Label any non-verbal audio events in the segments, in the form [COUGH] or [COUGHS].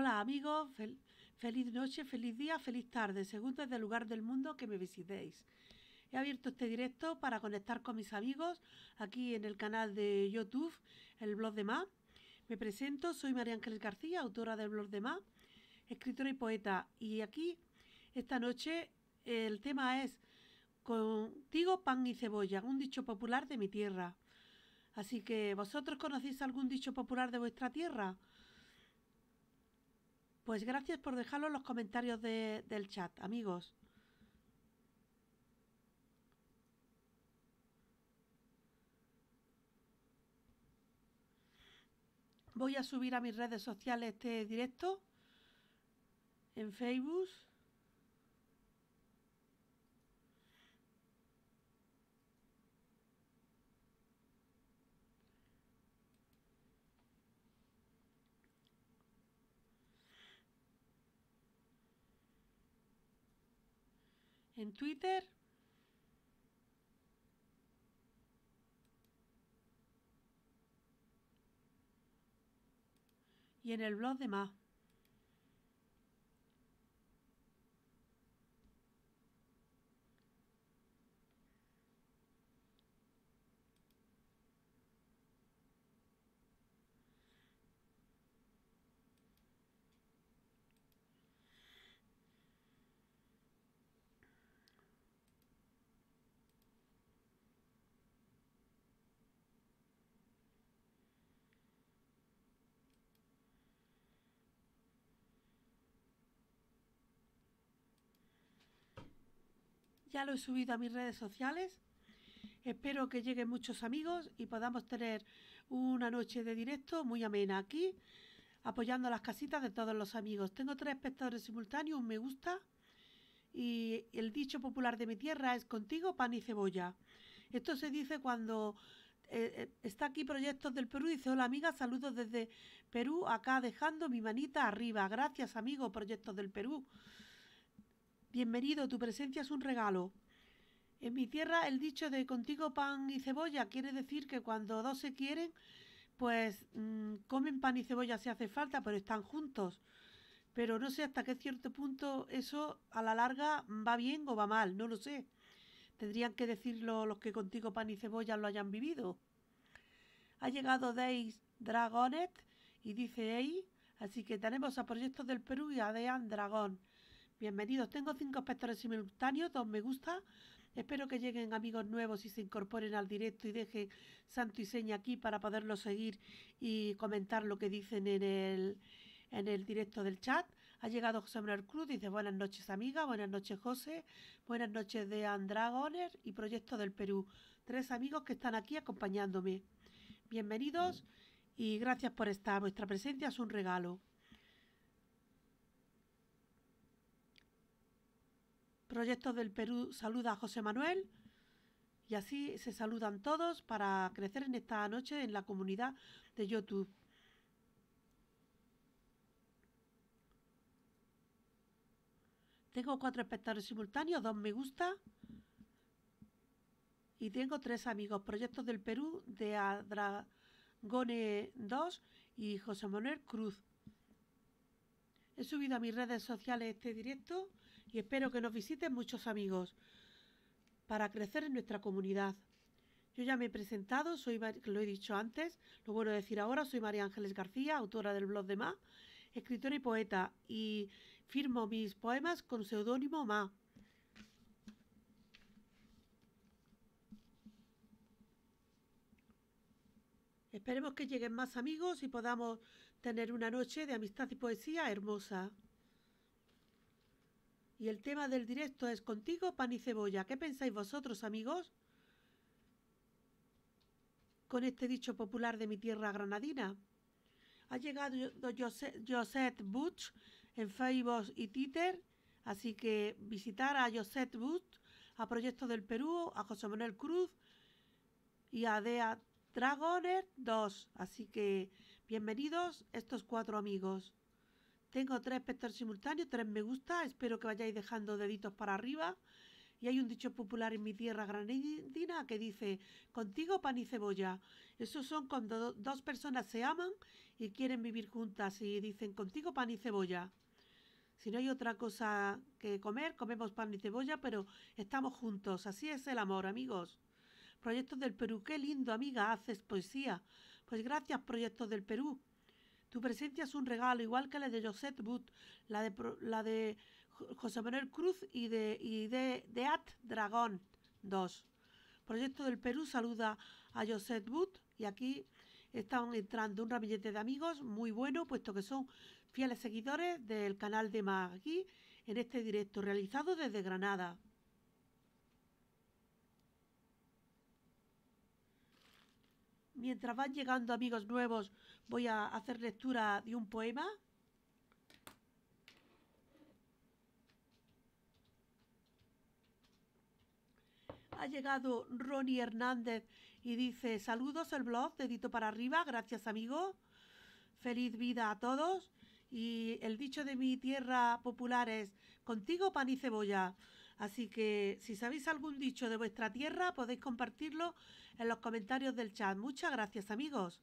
Hola amigos, feliz noche, feliz día, feliz tarde, según desde el lugar del mundo que me visitéis. He abierto este directo para conectar con mis amigos aquí en el canal de YouTube, el blog de Más. Me presento, soy María Ángeles García, autora del blog de Más, escritora y poeta. Y aquí, esta noche, el tema es Contigo pan y cebolla, un dicho popular de mi tierra. Así que, ¿vosotros conocéis algún dicho popular de vuestra tierra? Pues gracias por dejarlo en los comentarios del chat, amigos. Voy a subir a mis redes sociales este directo en Facebook. en Twitter. Y en el blog de más. Ya lo he subido a mis redes sociales. Espero que lleguen muchos amigos y podamos tener una noche de directo muy amena aquí, apoyando las casitas de todos los amigos. Tengo tres espectadores simultáneos, un me gusta. Y el dicho popular de mi tierra es contigo pan y cebolla. Esto se dice cuando eh, eh, está aquí Proyectos del Perú. Dice, hola amiga, saludos desde Perú, acá dejando mi manita arriba. Gracias amigo, Proyectos del Perú. Bienvenido, tu presencia es un regalo. En mi tierra el dicho de contigo pan y cebolla quiere decir que cuando dos se quieren, pues mm, comen pan y cebolla si hace falta, pero están juntos. Pero no sé hasta qué cierto punto eso a la larga va bien o va mal, no lo sé. Tendrían que decirlo los que contigo pan y cebolla lo hayan vivido. Ha llegado Deis Dragonet y dice ahí, así que tenemos a Proyectos del Perú y a Dean Dragón. Bienvenidos, tengo cinco espectadores simultáneos, dos me gusta. Espero que lleguen amigos nuevos y se incorporen al directo y dejen santo y seña aquí para poderlo seguir y comentar lo que dicen en el, en el directo del chat. Ha llegado José Manuel Cruz, dice buenas noches amiga, buenas noches José, buenas noches de Andragoner y Proyecto del Perú. Tres amigos que están aquí acompañándome. Bienvenidos y gracias por estar. Vuestra presencia es un regalo. Proyectos del Perú saluda a José Manuel. Y así se saludan todos para crecer en esta noche en la comunidad de YouTube. Tengo cuatro espectadores simultáneos, dos me gusta. Y tengo tres amigos. Proyectos del Perú de Adragone 2 y José Manuel Cruz. He subido a mis redes sociales este directo y espero que nos visiten muchos amigos para crecer en nuestra comunidad. Yo ya me he presentado, soy, lo he dicho antes, lo bueno decir ahora, soy María Ángeles García, autora del blog de Ma, escritora y poeta, y firmo mis poemas con seudónimo Ma. Esperemos que lleguen más amigos y podamos tener una noche de amistad y poesía hermosa. Y el tema del directo es contigo, pan y cebolla. ¿Qué pensáis vosotros, amigos? Con este dicho popular de mi tierra granadina. Ha llegado Josette Butch en Facebook y Twitter. Así que visitar a Josette Butch, a Proyecto del Perú, a José Manuel Cruz y a Dea Dragoner 2. Así que bienvenidos estos cuatro amigos. Tengo tres espectadores simultáneos, tres me gusta. Espero que vayáis dejando deditos para arriba. Y hay un dicho popular en mi tierra granadina que dice, contigo pan y cebolla. Esos son cuando dos personas se aman y quieren vivir juntas y dicen, contigo pan y cebolla. Si no hay otra cosa que comer, comemos pan y cebolla, pero estamos juntos. Así es el amor, amigos. Proyectos del Perú, qué lindo, amiga, haces poesía. Pues gracias, Proyectos del Perú. Tu presencia es un regalo, igual que la de Josette Wood, la de, José Manuel Cruz y de, At Dragón 2. Proyecto del Perú saluda a Josette Wood y aquí están entrando un ramillete de amigos muy bueno, puesto que son fieles seguidores del canal de Magui en este directo realizado desde Granada. mientras van llegando amigos nuevos, voy a hacer lectura de un poema. Ha llegado Ronnie Hernández y dice, saludos el blog, dedito para arriba, gracias amigo, feliz vida a todos. Y el dicho de mi tierra popular es, contigo pan y cebolla. Así que si sabéis algún dicho de vuestra tierra, podéis compartirlo en los comentarios del chat. Muchas gracias, amigos.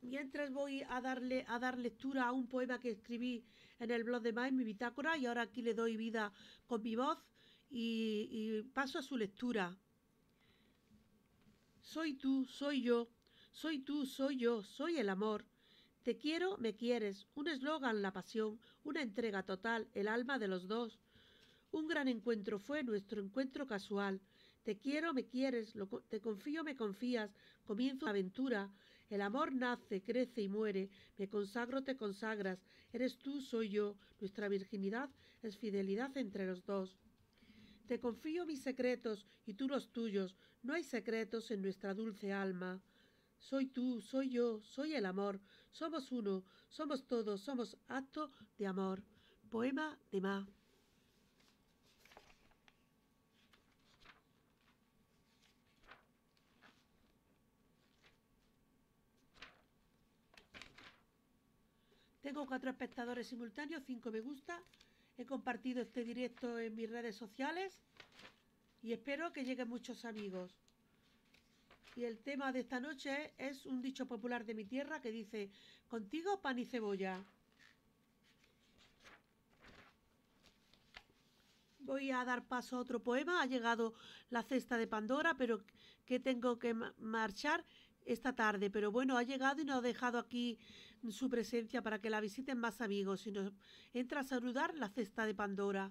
Mientras voy a darle a dar lectura a un poema que escribí en el blog de Mae, mi bitácora, y ahora aquí le doy vida con mi voz y paso a su lectura. Soy tú, soy yo, soy tú, soy yo, soy el amor te quiero, me quieres, un eslogan, la pasión, una entrega total, el alma de los dos. Un gran encuentro fue nuestro encuentro casual. Te quiero, me quieres, te confío, me confías, comienzo la aventura. El amor nace, crece y muere. Me consagro, te consagras. Eres tú, soy yo. Nuestra virginidad es fidelidad entre los dos. Te confío mis secretos y tú los tuyos. No hay secretos en nuestra dulce alma. Soy tú, soy yo, soy el amor, somos uno, somos todos, somos acto de amor. Poema de más. Tengo cuatro espectadores simultáneos, cinco me gusta. He compartido este directo en mis redes sociales y espero que lleguen muchos amigos. Y el tema de esta noche es un dicho popular de mi tierra que dice, contigo pan y cebolla. Voy a dar paso a otro poema. Ha llegado la cesta de Pandora, pero que tengo que marchar esta tarde. Pero bueno, ha llegado y no ha dejado aquí su presencia para que la visiten más amigos. sino entra a saludar la cesta de Pandora.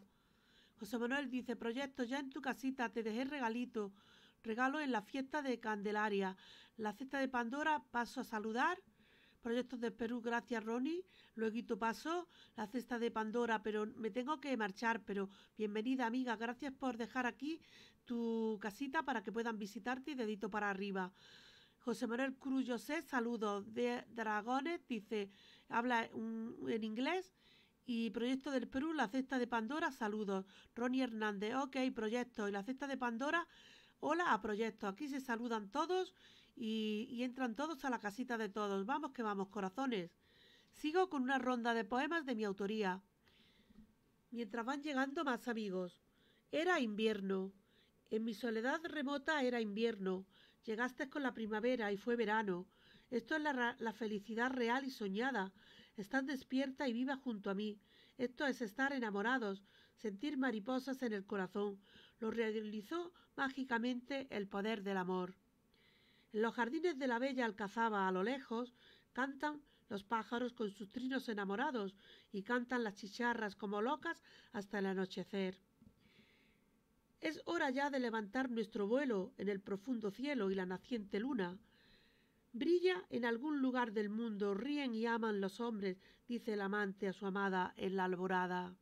José Manuel dice, proyecto, ya en tu casita te dejé regalito. ...regalo en la fiesta de Candelaria, la cesta de Pandora, paso a saludar, proyectos de Perú, gracias Ronnie, luego paso, la cesta de Pandora, pero me tengo que marchar, pero bienvenida amiga, gracias por dejar aquí tu casita para que puedan visitarte y dedito para arriba. José Manuel Cruz José, saludos de Dragones, dice, habla en inglés. Y Proyecto del Perú, la cesta de Pandora, saludos. Ronnie Hernández, ok, Proyecto. Y la cesta de Pandora, Hola a Proyecto, Aquí se saludan todos y, entran todos a la casita de todos. Vamos que vamos, corazones. Sigo con una ronda de poemas de mi autoría. Mientras van llegando más amigos. Era invierno. En mi soledad remota era invierno. Llegaste con la primavera y fue verano. Esto es la, felicidad real y soñada. Estás despierta y viva junto a mí. Esto es estar enamorados, sentir mariposas en el corazón, lo realizó mágicamente el poder del amor. En los jardines de la bella alcazaba a lo lejos cantan los pájaros con sus trinos enamorados y cantan las chicharras como locas hasta el anochecer. Es hora ya de levantar nuestro vuelo en el profundo cielo y la naciente luna. Brilla en algún lugar del mundo, ríen y aman los hombres, dice el amante a su amada en la alborada.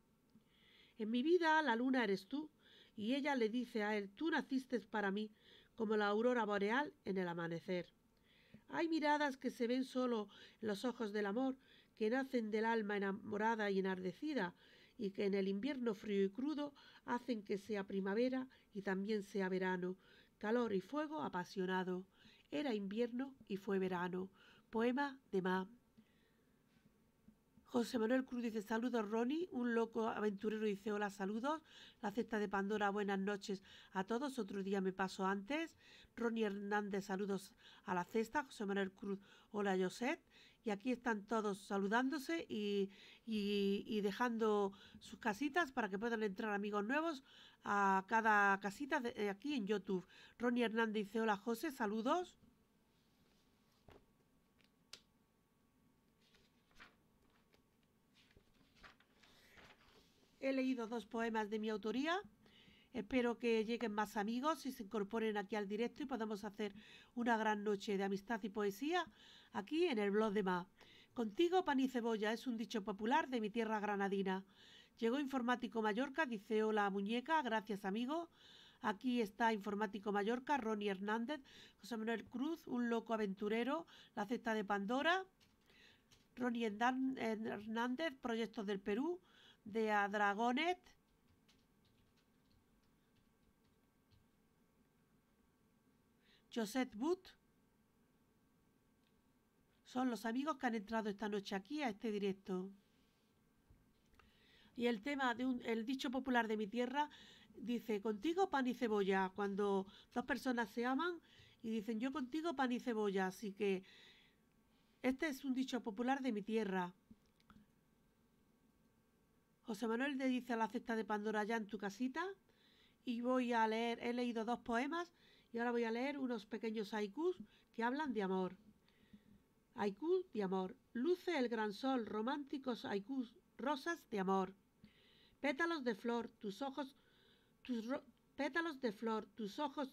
En mi vida la luna eres tú, y ella le dice a él, tú naciste para mí como la aurora boreal en el amanecer. Hay miradas que se ven solo en los ojos del amor, que nacen del alma enamorada y enardecida, y que en el invierno frío y crudo hacen que sea primavera y también sea verano, calor y fuego apasionado. Era invierno y fue verano. Poema de Ma. José Manuel Cruz dice saludos Ronnie, un loco aventurero dice hola saludos, la cesta de Pandora buenas noches a todos, otro día me paso antes, Ronnie Hernández saludos a la cesta, José Manuel Cruz hola josé y aquí están todos saludándose y, y, dejando sus casitas para que puedan entrar amigos nuevos a cada casita de, aquí en YouTube. Ronnie Hernández dice hola José, saludos. he leído dos poemas de mi autoría. Espero que lleguen más amigos y se incorporen aquí al directo y podamos hacer una gran noche de amistad y poesía aquí en el blog de Ma. Contigo pan y cebolla es un dicho popular de mi tierra granadina. Llegó Informático Mallorca, dice hola muñeca, gracias amigo. Aquí está Informático Mallorca, Ronnie Hernández, José Manuel Cruz, un loco aventurero, la cesta de Pandora, Ronnie Hernández, Proyectos del Perú, de Adragonet Josette Boot. Son los amigos que han entrado esta noche aquí a este directo. Y el tema de un, el dicho popular de mi tierra dice, contigo pan y cebolla, cuando dos personas se aman y dicen, yo contigo pan y cebolla. Así que este es un dicho popular de mi tierra. José Manuel le dice a la cesta de Pandora ya en tu casita y voy a leer, he leído dos poemas y ahora voy a leer unos pequeños haikus que hablan de amor. Haikus de amor. Luce el gran sol, románticos haikus, rosas de amor. Pétalos de flor, tus ojos, tus pétalos de flor, tus ojos,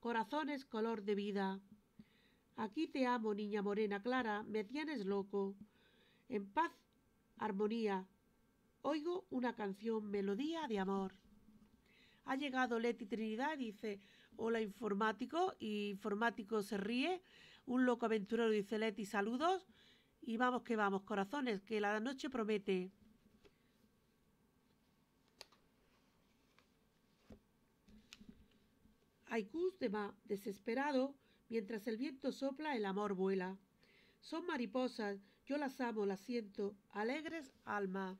corazones color de vida. Aquí te amo, niña morena clara, me tienes loco. En paz, armonía, Oigo una canción, melodía de amor. Ha llegado Leti Trinidad dice, hola informático, y informático se ríe. Un loco aventurero dice, Leti, saludos. Y vamos que vamos, corazones, que la noche promete. Aikus de Ma, desesperado, mientras el viento sopla, el amor vuela. Son mariposas, yo las amo, las siento, alegres alma.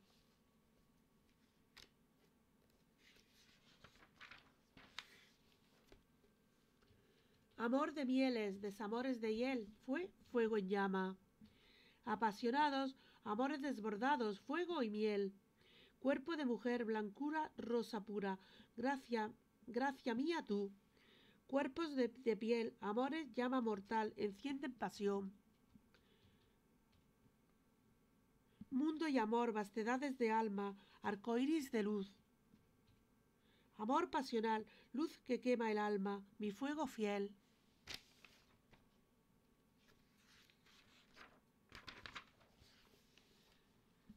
Amor de mieles, desamores de hiel, fue fuego en llama. Apasionados, amores desbordados, fuego y miel. Cuerpo de mujer, blancura, rosa pura, gracia, gracia mía tú. Cuerpos de, piel, amores, llama mortal, encienden pasión. Mundo y amor, vastedades de alma, arcoíris de luz. Amor pasional, luz que quema el alma, mi fuego fiel.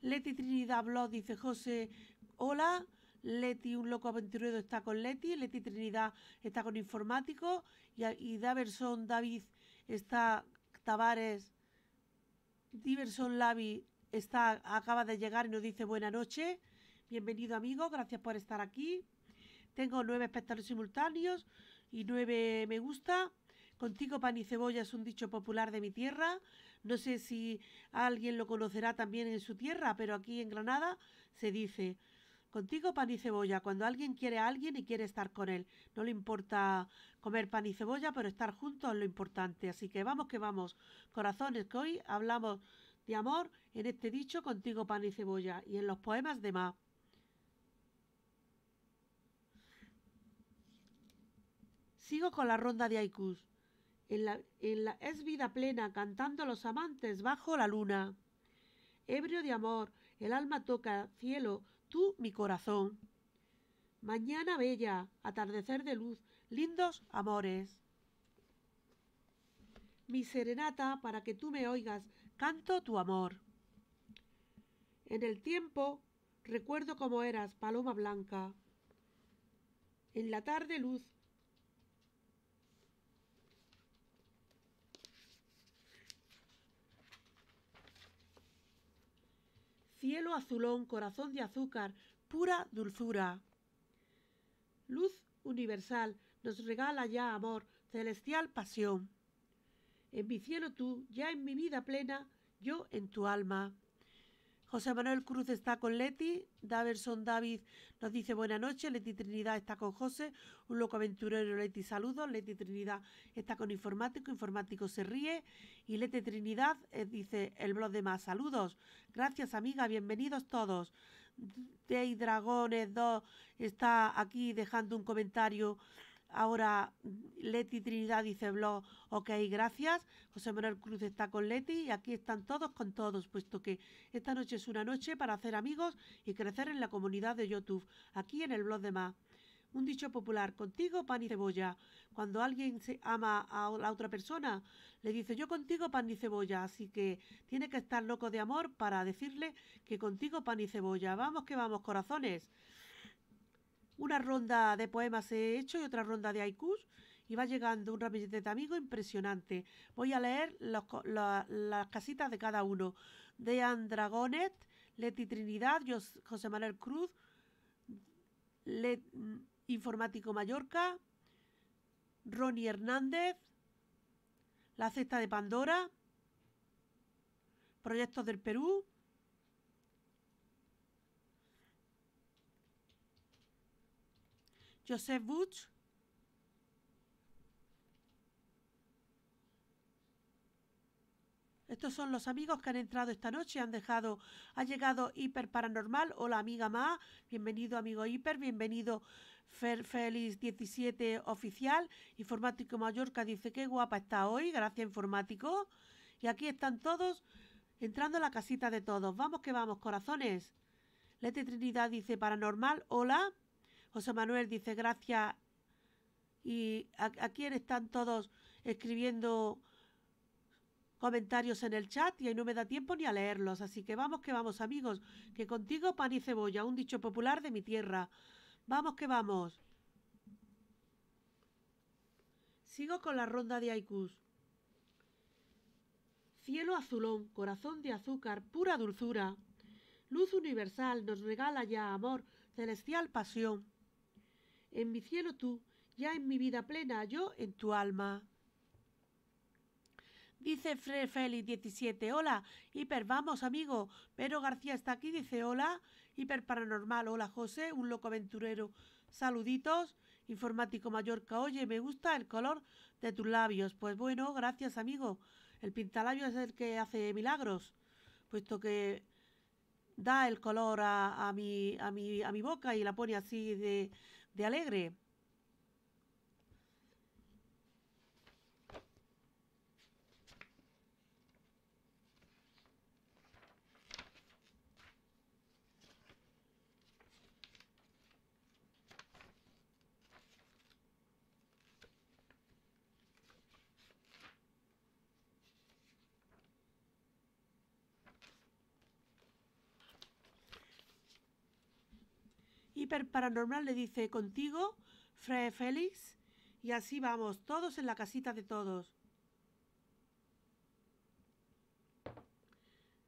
Leti Trinidad Blog, dice José, hola. Leti, un loco aventurero está con Leti. Leti Trinidad está con informático. Y, Davidson David, está Tavares. Diverson Lavi está, acaba de llegar y nos dice buena noche. Bienvenido amigo, gracias por estar aquí. Tengo nueve espectadores simultáneos y nueve me gusta. Contigo pan y cebolla es un dicho popular de mi tierra. No sé si alguien lo conocerá también en su tierra, pero aquí en Granada se dice, contigo pan y cebolla, cuando alguien quiere a alguien y quiere estar con él. No le importa comer pan y cebolla, pero estar juntos es lo importante. Así que vamos que vamos, corazones, que hoy hablamos de amor en este dicho contigo pan y cebolla y en los poemas de más. Sigo con la ronda de haikus es vida plena cantando los amantes bajo la luna. Ebrio de amor, el alma toca, cielo, tú mi corazón. Mañana bella, atardecer de luz, lindos amores. Mi serenata, para que tú me oigas, canto tu amor. En el tiempo, recuerdo cómo eras, paloma blanca. En la tarde luz, cielo azulón, corazón de azúcar, pura dulzura. Luz universal, nos regala ya amor, celestial pasión. En mi cielo tú, ya en mi vida plena, yo en tu alma. José Manuel Cruz está con Leti. Daverson David nos dice buenas noches. Leti Trinidad está con José. Un loco aventurero, Leti, saludos. Leti Trinidad está con Informático. Informático se ríe. Y Leti Trinidad eh, dice el blog de más. Saludos. Gracias, amiga. Bienvenidos todos. Day Dragones 2 está aquí dejando un comentario Ahora Leti Trinidad dice blog, ok, gracias. José Manuel Cruz está con Leti y aquí están todos con todos, puesto que esta noche es una noche para hacer amigos y crecer en la comunidad de YouTube, aquí en el blog de más. Un dicho popular, contigo pan y cebolla. Cuando alguien se ama a la otra persona, le dice yo contigo pan y cebolla, así que tiene que estar loco de amor para decirle que contigo pan y cebolla. Vamos que vamos, corazones. Una ronda de poemas he hecho y otra ronda de haikus y va llegando un ramillete de amigos impresionante. Voy a leer las casitas de cada uno. De Andragonet, Leti Trinidad, José Manuel Cruz, Informático Mallorca, Ronnie Hernández, La Cesta de Pandora, Proyectos del Perú, Joseph Butch, Estos son los amigos que han entrado esta noche, han dejado, ha llegado Hiper Paranormal, hola amiga más, bienvenido amigo Hiper, bienvenido feliz Félix 17 oficial, Informático Mallorca dice que guapa está hoy, gracias Informático, y aquí están todos entrando a la casita de todos, vamos que vamos corazones. Lete Trinidad dice Paranormal, hola. José Manuel dice gracias. ¿Y a, quién están todos escribiendo comentarios en el chat y ahí no me da tiempo ni a leerlos. Así que vamos que vamos, amigos, que contigo pan y cebolla, un dicho popular de mi tierra. Vamos que vamos. Sigo con la ronda de Aikus. Cielo azulón, corazón de azúcar, pura dulzura. Luz universal nos regala ya amor, celestial pasión en mi cielo tú, ya en mi vida plena yo en tu alma. Dice Fre Félix 17, hola, hiper, vamos amigo. Pero García está aquí, dice hola, hiper paranormal, hola José, un loco aventurero. Saluditos, informático Mallorca, oye, me gusta el color de tus labios. Pues bueno, gracias amigo. El pintalabio es el que hace milagros, puesto que da el color a, mi, a, mi, a mi boca y la pone así de, de alegre. paranormal le dice, contigo, Fred Félix, y así vamos, todos en la casita de todos.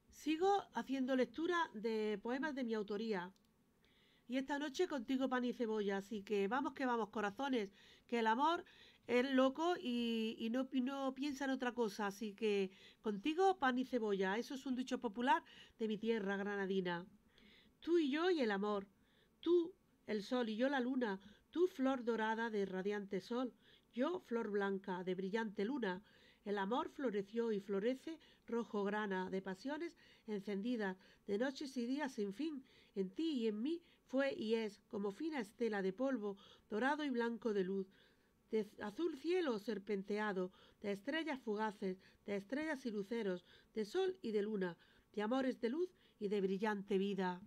Sigo haciendo lectura de poemas de mi autoría. Y esta noche contigo pan y cebolla, así que vamos que vamos, corazones, que el amor es loco y, no, y no piensa en otra cosa, así que contigo pan y cebolla, eso es un dicho popular de mi tierra granadina. Tú y yo y el amor, tú el sol y yo la luna, tú flor dorada de radiante sol, yo flor blanca de brillante luna, el amor floreció y florece, rojo grana de pasiones encendidas, de noches y días sin fin. En ti y en mí fue y es, como fina estela de polvo, dorado y blanco de luz. De azul cielo serpenteado, de estrellas fugaces, de estrellas y luceros, de sol y de luna, de amores de luz y de brillante vida.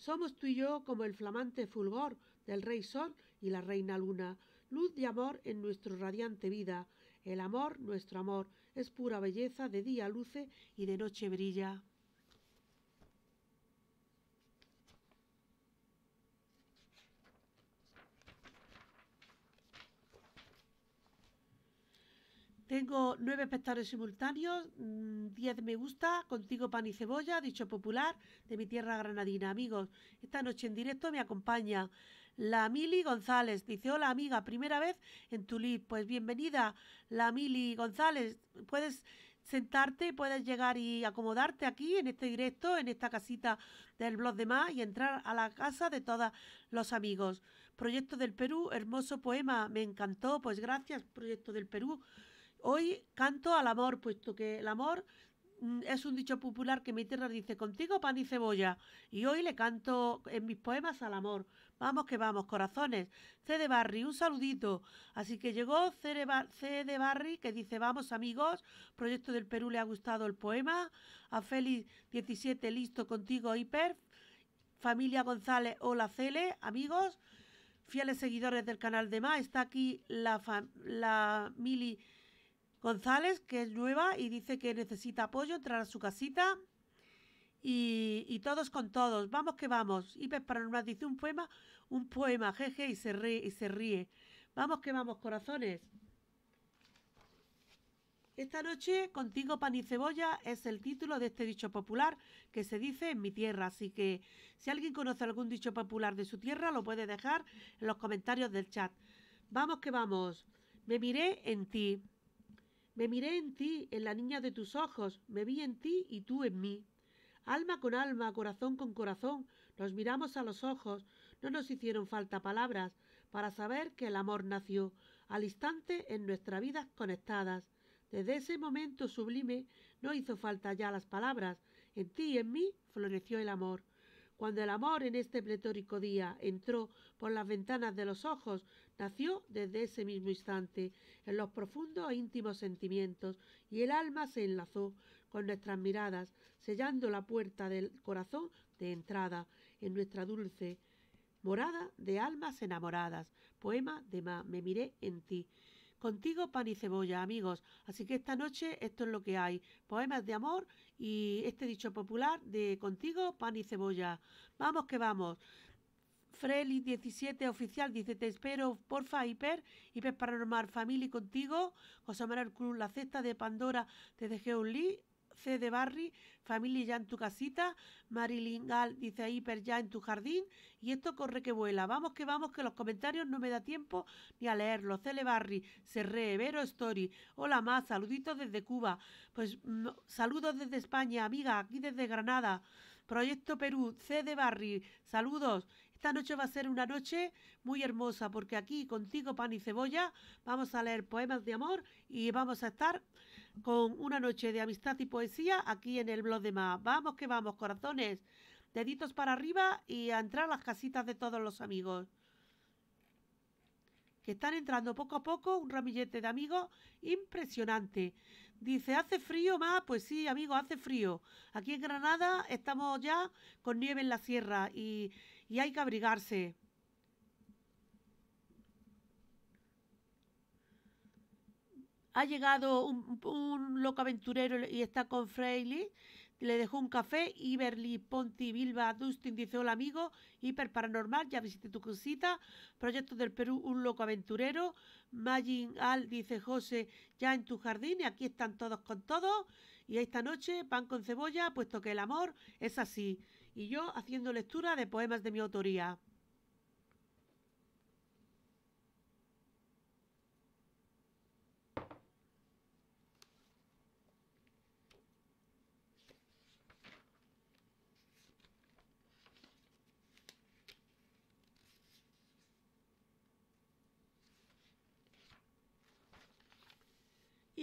Somos tú y yo como el flamante fulgor del rey sol y la reina luna, luz de amor en nuestro radiante vida. El amor, nuestro amor, es pura belleza, de día luce y de noche brilla. Tengo nueve espectadores simultáneos, mm, diez me gusta, contigo pan y cebolla, dicho popular, de mi tierra granadina. Amigos, esta noche en directo me acompaña la Mili González. Dice, hola amiga, primera vez en Tulip. Pues bienvenida, la Mili González. Puedes sentarte, puedes llegar y acomodarte aquí en este directo, en esta casita del blog de más y entrar a la casa de todos los amigos. Proyecto del Perú, hermoso poema, me encantó. Pues gracias, Proyecto del Perú. Hoy canto al amor, puesto que el amor mm, es un dicho popular que mi tierra dice contigo pan y cebolla y hoy le canto en mis poemas al amor. Vamos que vamos, corazones. C de Barry, un saludito. Así que llegó C de, que dice vamos amigos, Proyecto del Perú le ha gustado el poema. A Félix 17, listo contigo, hiper. Familia González, hola Cele, amigos. Fieles seguidores del canal de Ma, está aquí la, la Mili González, que es nueva y dice que necesita apoyo, entrar a su casita y, todos con todos. Vamos que vamos. Ipes Paranormal dice un poema, un poema, jeje, y se ríe, y se ríe. Vamos que vamos, corazones. Esta noche, contigo pan y cebolla, es el título de este dicho popular que se dice en mi tierra. Así que si alguien conoce algún dicho popular de su tierra, lo puede dejar en los comentarios del chat. Vamos que vamos. Me miré en ti. Me miré en ti, en la niña de tus ojos, me vi en ti y tú en mí. Alma con alma, corazón con corazón, nos miramos a los ojos, no nos hicieron falta palabras para saber que el amor nació al instante en nuestras vidas conectadas. Desde ese momento sublime no hizo falta ya las palabras, en ti y en mí floreció el amor. Cuando el amor en este pletórico día entró por las ventanas de los ojos, Nació desde ese mismo instante en los profundos e íntimos sentimientos y el alma se enlazó con nuestras miradas, sellando la puerta del corazón de entrada en nuestra dulce morada de almas enamoradas. Poema de Ma, me miré en ti. Contigo pan y cebolla, amigos. Así que esta noche esto es lo que hay. Poemas de amor y este dicho popular de contigo pan y cebolla. Vamos que vamos. Freli17 Oficial dice, te espero, porfa, Hiper, Hiper Paranormal Family contigo, José Manuel Cruz, La Cesta de Pandora te un li C de Barry, Familia ya en tu casita, Marilyn Gal dice Hiper ya en tu jardín, y esto corre que vuela, vamos que vamos, que los comentarios no me da tiempo ni a leerlos, Cele Barry, Serre, Vero Story, hola más, saluditos desde Cuba, pues mm, saludos desde España, amiga, aquí desde Granada, Proyecto Perú, C de Barry, saludos, esta noche va a ser una noche muy hermosa porque aquí contigo, pan y cebolla, vamos a leer poemas de amor y vamos a estar con una noche de amistad y poesía aquí en el blog de más. Vamos que vamos, corazones. Deditos para arriba y a entrar a las casitas de todos los amigos. Que están entrando poco a poco un ramillete de amigos impresionante. Dice, hace frío más, pues sí, amigo, hace frío. Aquí en Granada estamos ya con nieve en la sierra y, hay que abrigarse. Ha llegado un, loco aventurero y está con Freiley le dejó un café, Iberly, Ponti, Bilba, Dustin dice hola amigo, Hiper Paranormal, ya visité tu cosita, Proyecto del Perú, un loco aventurero, Magin Al dice José, ya en tu jardín y aquí están todos con todos y esta noche pan con cebolla, puesto que el amor es así y yo haciendo lectura de poemas de mi autoría.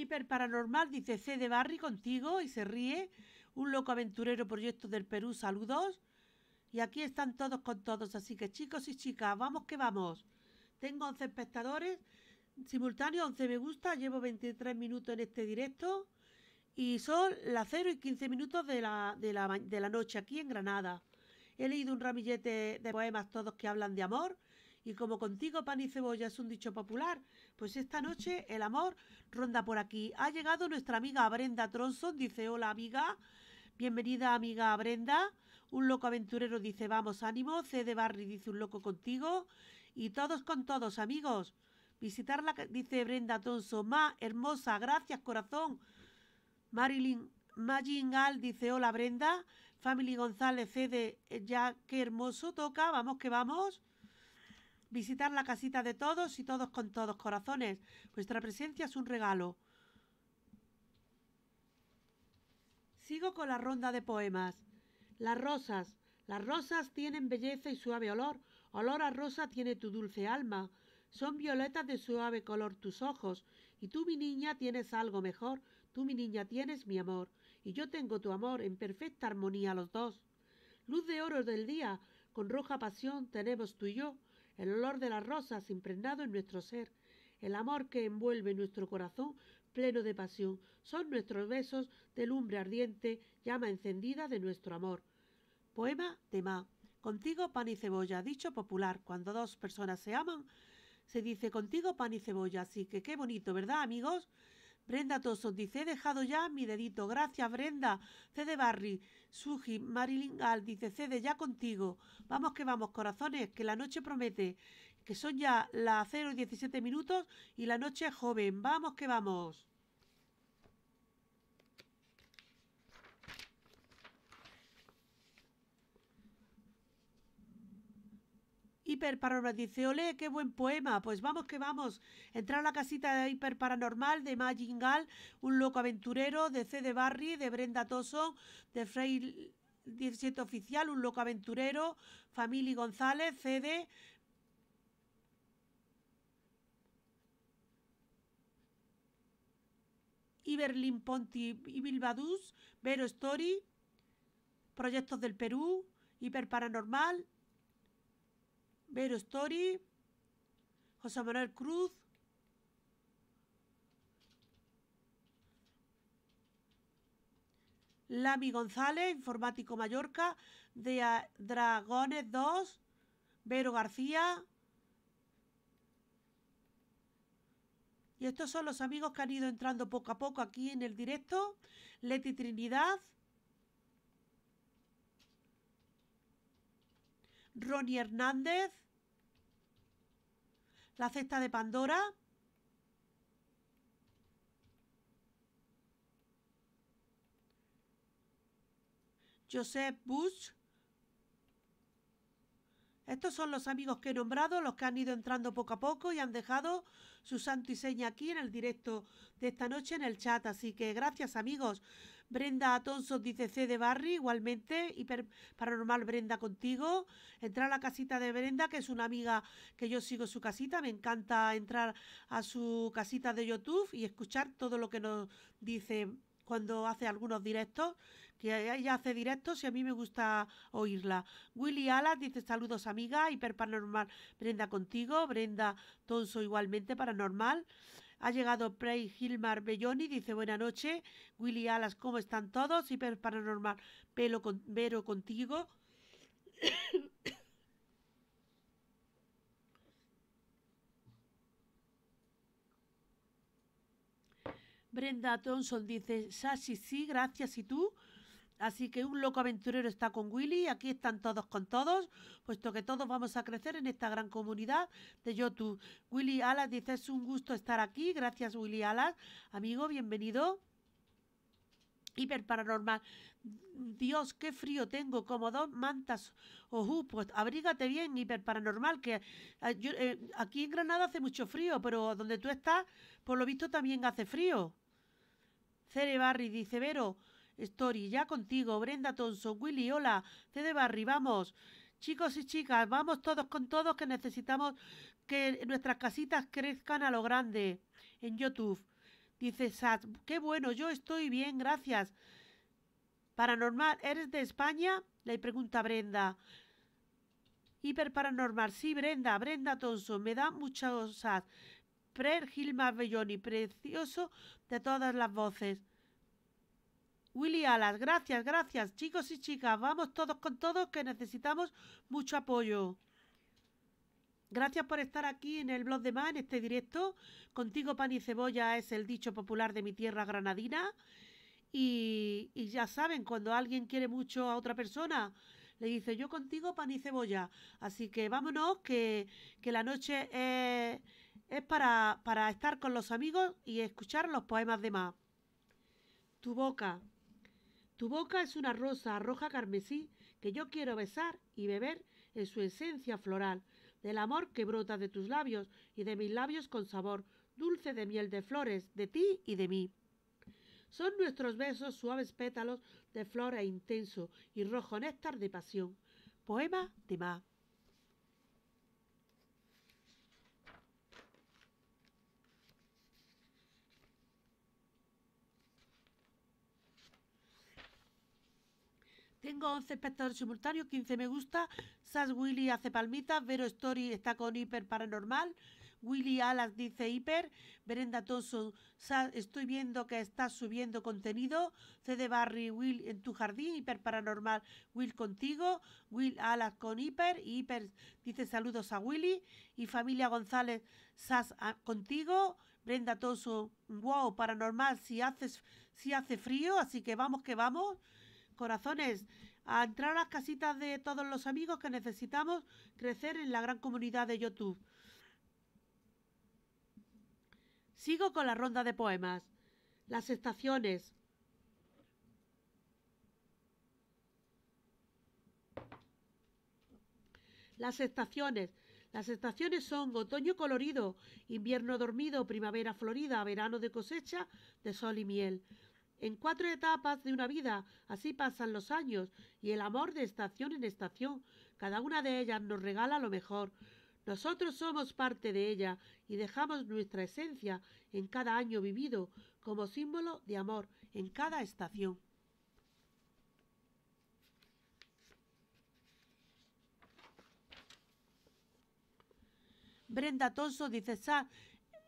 Hiper Paranormal dice C de Barry contigo y se ríe. Un loco aventurero proyecto del Perú, saludos. Y aquí están todos con todos, así que chicos y chicas, vamos que vamos. Tengo 11 espectadores simultáneos, 11 me gusta, llevo 23 minutos en este directo y son las 0 y 15 minutos de la, de la, de la noche aquí en Granada. He leído un ramillete de poemas todos que hablan de amor y como contigo pan y cebolla es un dicho popular, pues esta noche el amor ronda por aquí. Ha llegado nuestra amiga Brenda Tronson, dice hola amiga. Bienvenida amiga Brenda. Un loco aventurero dice vamos ánimo. Cede de Barry dice un loco contigo. Y todos con todos amigos. visitarla dice Brenda Tronson. Más hermosa, gracias corazón. Marilyn Magingal dice hola Brenda. Family González Cede eh, ya qué hermoso toca. Vamos que vamos visitar la casita de todos y todos con todos corazones. Vuestra presencia es un regalo. Sigo con la ronda de poemas. Las rosas. Las rosas tienen belleza y suave olor. Olor a rosa tiene tu dulce alma. Son violetas de suave color tus ojos. Y tú, mi niña, tienes algo mejor. Tú, mi niña, tienes mi amor. Y yo tengo tu amor en perfecta armonía los dos. Luz de oro del día, con roja pasión tenemos tú y yo el olor de las rosas impregnado en nuestro ser, el amor que envuelve nuestro corazón pleno de pasión, son nuestros besos de lumbre ardiente, llama encendida de nuestro amor. Poema de Ma. Contigo pan y cebolla, dicho popular, cuando dos personas se aman, se dice contigo pan y cebolla, así que qué bonito, ¿verdad amigos? Brenda Tosos dice, he dejado ya mi dedito. Gracias, Brenda. Cede Barry, Suji, Marilyn dice, Cede, ya contigo. Vamos que vamos, corazones, que la noche promete. Que son ya las 0 y 17 minutos y la noche es joven. Vamos que vamos. Hiperparanormal dice, ole, qué buen poema. Pues vamos que vamos. Entrar a la casita de Hiperparanormal de Majingal, un loco aventurero, de C. Barry, de Brenda toso de Frey 17 Oficial, un loco aventurero, Family González, y Iberlin Ponti y Bilbadus, Vero Story, Proyectos del Perú, Hiperparanormal, Vero Story, José Manuel Cruz. Lami González, informático Mallorca, de Dragones 2, Vero García. Y estos son los amigos que han ido entrando poco a poco aquí en el directo. Leti Trinidad. Ronnie Hernández. La cesta de Pandora. Joseph Bush. Estos son los amigos que he nombrado, los que han ido entrando poco a poco y han dejado su santo y seña aquí en el directo de esta noche en el chat. Así que gracias amigos. Brenda Tonso dice C de Barry, igualmente, hiper paranormal Brenda contigo. Entrar a la casita de Brenda, que es una amiga que yo sigo su casita, me encanta entrar a su casita de YouTube y escuchar todo lo que nos dice cuando hace algunos directos, que ella hace directos y a mí me gusta oírla. Willy Alas dice saludos amiga, hiper paranormal Brenda contigo, Brenda Tonso igualmente paranormal. Ha llegado Prey Gilmar Belloni, dice buena noche. Willy Alas, ¿cómo están todos? Hiper Paranormal, pelo con, Vero contigo. [COUGHS] Brenda Thompson dice, Sashi, sí, gracias, ¿y tú? Así que un loco aventurero está con Willy, aquí están todos con todos, puesto que todos vamos a crecer en esta gran comunidad de YouTube. Willy Alas dice, es un gusto estar aquí, gracias Willy Alas, amigo, bienvenido. Hiperparanormal Dios, qué frío tengo, como dos mantas. o pues abrígate bien, Hiperparanormal que eh, eh, aquí en Granada hace mucho frío, pero donde tú estás, por lo visto también hace frío. Cere dice, Vero, Story, ya contigo, Brenda Thompson, Willy, hola, Cede Barry, vamos. Chicos y chicas, vamos todos con todos que necesitamos que nuestras casitas crezcan a lo grande en YouTube. Dice Sat, qué bueno, yo estoy bien, gracias. Paranormal, ¿eres de España? Le pregunta Brenda. Hiper paranormal, sí, Brenda, Brenda Thompson, me da muchas Sad Pre Gilmar Belloni, precioso de todas las voces. Willy Alas, gracias, gracias. Chicos y chicas, vamos todos con todos que necesitamos mucho apoyo. Gracias por estar aquí en el blog de más, en este directo. Contigo pan y cebolla es el dicho popular de mi tierra granadina. Y, ya saben, cuando alguien quiere mucho a otra persona, le dice yo contigo pan y cebolla. Así que vámonos, que, la noche es, para, para estar con los amigos y escuchar los poemas de más. Tu boca. Tu boca es una rosa roja carmesí que yo quiero besar y beber en su esencia floral, del amor que brota de tus labios y de mis labios con sabor, dulce de miel de flores, de ti y de mí. Son nuestros besos suaves pétalos de flora e intenso y rojo néctar de pasión. Poema de Ma. Tengo 11 espectadores simultáneos, 15 me gusta. Sas Willy hace palmitas. Vero Story está con Hiper Paranormal. Willy Alas dice Hiper. Brenda Toso, Sas, estoy viendo que estás subiendo contenido. CD Barry, Will en tu jardín. Hiper Paranormal, Will contigo. Will Alas con Hiper. Y Hiper dice saludos a Willy. Y familia González, Sas ah, contigo. Brenda Toso, wow, paranormal, si, haces, si hace frío, así que vamos que vamos corazones, a entrar a las casitas de todos los amigos que necesitamos crecer en la gran comunidad de YouTube. Sigo con la ronda de poemas. Las estaciones. Las estaciones. Las estaciones son otoño colorido, invierno dormido, primavera florida, verano de cosecha, de sol y miel. En cuatro etapas de una vida, así pasan los años y el amor de estación en estación. Cada una de ellas nos regala lo mejor. Nosotros somos parte de ella y dejamos nuestra esencia en cada año vivido como símbolo de amor en cada estación. Brenda Tonso dice,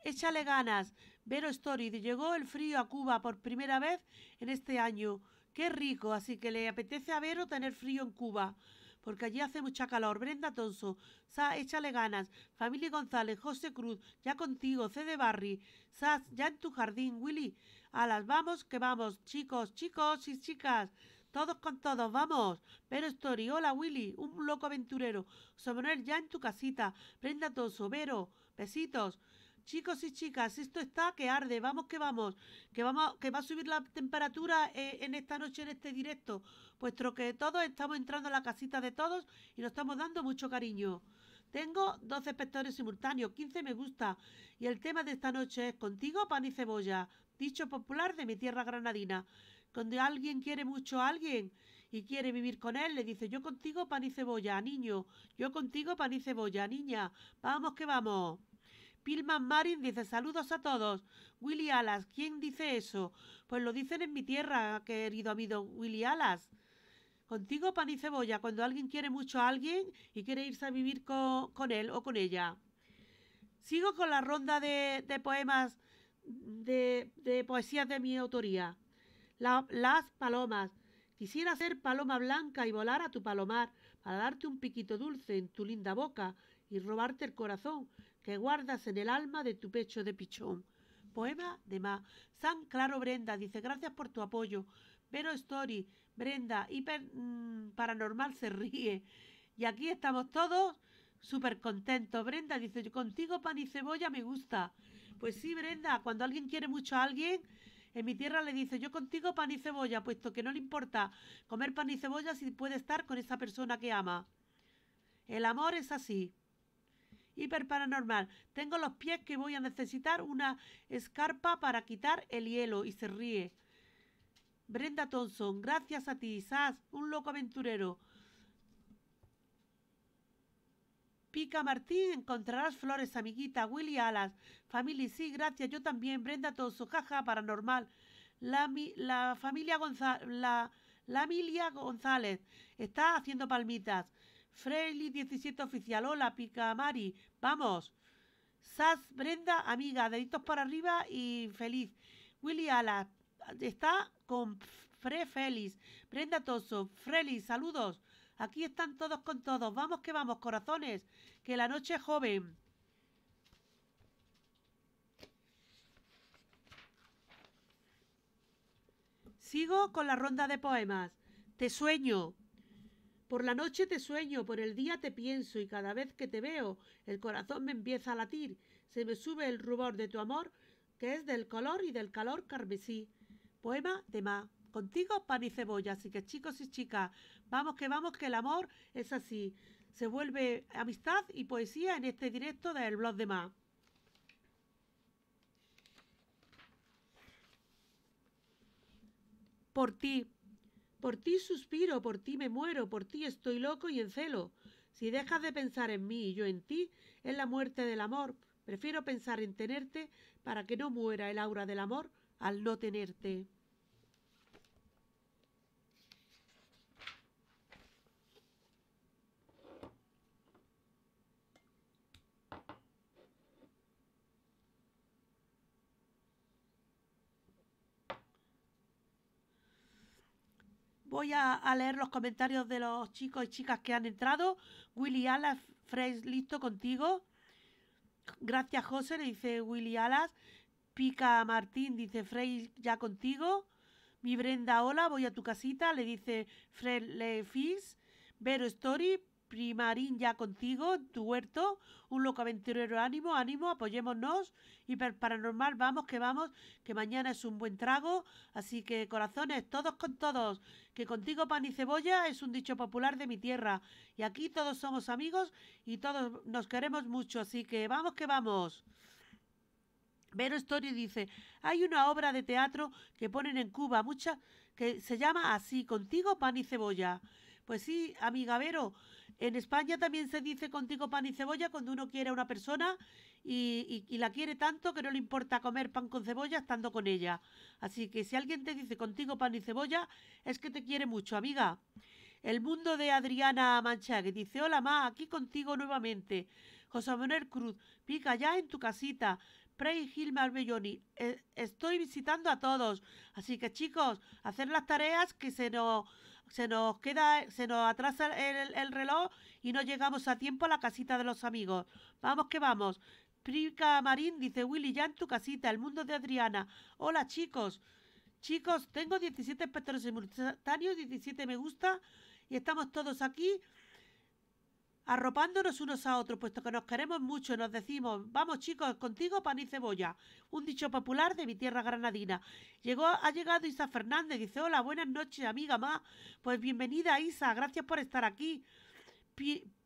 Échale ganas. Vero Story. Llegó el frío a Cuba por primera vez en este año. Qué rico. Así que le apetece a Vero tener frío en Cuba. Porque allí hace mucha calor. Brenda Tonso. Sa, échale ganas. Familia González. José Cruz. Ya contigo. Cede Barry. Sas, ya en tu jardín. Willy. Alas, vamos que vamos. Chicos, chicos y chicas. Todos con todos, vamos. Vero Story, hola Willy, un loco aventurero. Somoner ya en tu casita. Brenda Tonso. Vero, besitos. Chicos y chicas, esto está que arde, vamos que vamos, que vamos, que va a subir la temperatura eh, en esta noche, en este directo, puesto que todos estamos entrando a la casita de todos y nos estamos dando mucho cariño. Tengo 12 espectadores simultáneos, 15 me gusta, y el tema de esta noche es contigo, pan y cebolla, dicho popular de mi tierra granadina. Cuando alguien quiere mucho a alguien y quiere vivir con él, le dice yo contigo pan y cebolla, niño, yo contigo pan y cebolla, niña, vamos que vamos. Pilman Marin dice saludos a todos. Willy Alas, ¿quién dice eso? Pues lo dicen en mi tierra, querido amigo Willy Alas. Contigo pan y cebolla, cuando alguien quiere mucho a alguien y quiere irse a vivir con, él o con ella. Sigo con la ronda de, poemas, de, de, poesías de mi autoría. las palomas. Quisiera ser paloma blanca y volar a tu palomar, para darte un piquito dulce en tu linda boca y robarte el corazón, que guardas en el alma de tu pecho de pichón. Poema de más. San Claro Brenda dice, gracias por tu apoyo. Vero Story, Brenda, hiper mm, paranormal se ríe. Y aquí estamos todos súper contentos. Brenda dice, yo contigo pan y cebolla me gusta. Pues sí, Brenda, cuando alguien quiere mucho a alguien, en mi tierra le dice, yo contigo pan y cebolla, puesto que no le importa comer pan y cebolla si puede estar con esa persona que ama. El amor es así. Paranormal, Tengo los pies que voy a necesitar una escarpa para quitar el hielo. Y se ríe. Brenda Thompson, gracias a ti, Sas, un loco aventurero. Pica Martín, encontrarás flores, amiguita. Willy Alas, familia, sí, gracias, yo también. Brenda Thompson, jaja, paranormal. La, familia la, González, está haciendo palmitas. Freely 17 oficial, hola pica Mari, vamos. Sas Brenda, amiga, deditos para arriba y feliz. Willy Ala está con Fre feliz Brenda Toso, Freely saludos. Aquí están todos con todos. Vamos que vamos, corazones, que la noche joven. Sigo con la ronda de poemas. Te sueño, por la noche te sueño, por el día te pienso y cada vez que te veo el corazón me empieza a latir, se me sube el rubor de tu amor, que es del color y del calor carmesí. Poema de Ma. Contigo, pan y cebolla. Así que chicos y chicas, vamos que vamos, que el amor es así. Se vuelve amistad y poesía en este directo del blog de Ma. Por ti, por ti suspiro, por ti me muero, por ti estoy loco y en celo. Si dejas de pensar en mí y yo en ti, es la muerte del amor. Prefiero pensar en tenerte para que no muera el aura del amor al no tenerte. Voy a, leer los comentarios de los chicos y chicas que han entrado. Willy Alas, Frey, listo contigo. Gracias, José, le dice Willy Alas. Pica Martín, dice Frey, ya contigo. Mi Brenda, hola, voy a tu casita, le dice Fred Lefis. Vero Story, Primarín ya contigo, tu huerto, un loco aventurero, ánimo, ánimo, apoyémonos. Y paranormal, vamos, que vamos, que mañana es un buen trago. Así que corazones, todos con todos, que contigo pan y cebolla es un dicho popular de mi tierra. Y aquí todos somos amigos y todos nos queremos mucho, así que vamos, que vamos. Vero Story dice, hay una obra de teatro que ponen en Cuba, mucha, que se llama así, contigo pan y cebolla. Pues sí, amiga Vero, en España también se dice contigo pan y cebolla cuando uno quiere a una persona y, la quiere tanto que no le importa comer pan con cebolla estando con ella. Así que si alguien te dice contigo pan y cebolla, es que te quiere mucho, amiga. El mundo de Adriana Mancha, dice, hola ma, aquí contigo nuevamente. José Manuel Cruz, pica ya en tu casita. Prey Gil Marbelloni, e, estoy visitando a todos. Así que chicos, hacer las tareas que se nos se nos queda, se nos atrasa el, reloj y no llegamos a tiempo a la casita de los amigos. Vamos que vamos. Prica Marín dice, Willy, ya en tu casita, el mundo de Adriana. Hola chicos. Chicos, tengo 17 espectros simultáneos, 17 me gusta y estamos todos aquí arropándonos unos a otros, puesto que nos queremos mucho nos decimos, vamos chicos, contigo pan y cebolla, un dicho popular de mi tierra granadina. Llegó, ha llegado Isa Fernández, dice, hola, buenas noches, amiga más, pues bienvenida Isa, gracias por estar aquí.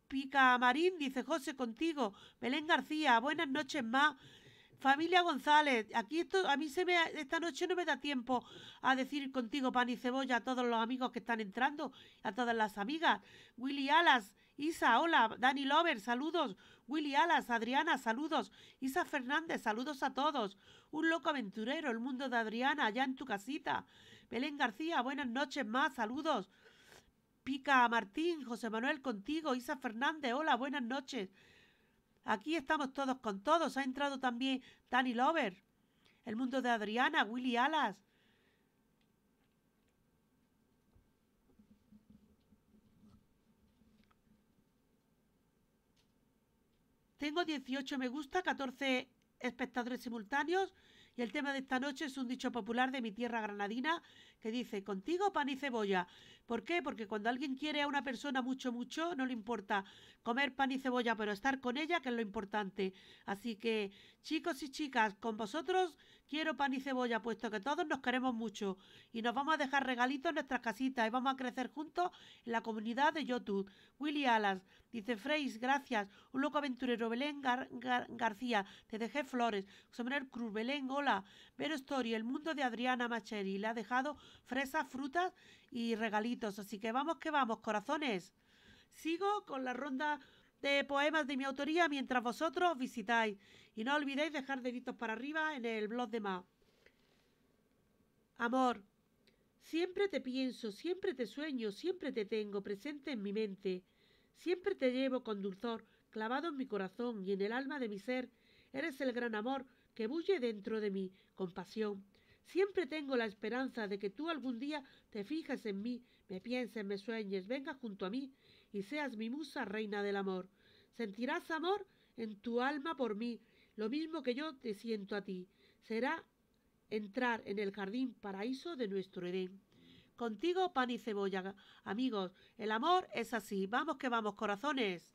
Pica Marín, dice José, contigo. Belén García, buenas noches más. Familia González, aquí esto, a mí se me, esta noche no me da tiempo a decir contigo pan y cebolla a todos los amigos que están entrando, a todas las amigas. Willy Alas, Isa, hola. Dani Lover, saludos. Willy Alas, Adriana, saludos. Isa Fernández, saludos a todos. Un loco aventurero, el mundo de Adriana, allá en tu casita. Belén García, buenas noches más, saludos. Pica Martín, José Manuel contigo, Isa Fernández, hola, buenas noches. Aquí estamos todos con todos. Ha entrado también Dani Lover, el mundo de Adriana, Willy Alas. Tengo 18 me gusta, 14 espectadores simultáneos y el tema de esta noche es un dicho popular de mi tierra granadina que dice, contigo pan y cebolla. ¿Por qué? Porque cuando alguien quiere a una persona mucho, mucho, no le importa comer pan y cebolla, pero estar con ella, que es lo importante. Así que, chicos y chicas, con vosotros quiero pan y cebolla, puesto que todos nos queremos mucho. Y nos vamos a dejar regalitos en nuestras casitas y vamos a crecer juntos en la comunidad de YouTube. Willy Alas, dice Freis, gracias. Un loco aventurero, Belén García, te dejé flores. Sombrero Cruz, Belén, hola. Vero Story, el mundo de Adriana Macheri, le ha dejado fresas, frutas y regalitos. Así que vamos que vamos, corazones. Sigo con la ronda de poemas de mi autoría mientras vosotros visitáis. Y no olvidéis dejar deditos para arriba en el blog de más. Amor, siempre te pienso, siempre te sueño, siempre te tengo presente en mi mente. Siempre te llevo con dulzor, clavado en mi corazón y en el alma de mi ser. Eres el gran amor que bulle dentro de mí con pasión. Siempre tengo la esperanza de que tú algún día te fijes en mí, me pienses, me sueñes, vengas junto a mí y seas mi musa reina del amor. Sentirás amor en tu alma por mí, lo mismo que yo te siento a ti. Será entrar en el jardín paraíso de nuestro Edén. Contigo pan y cebolla, amigos. El amor es así. Vamos que vamos, corazones.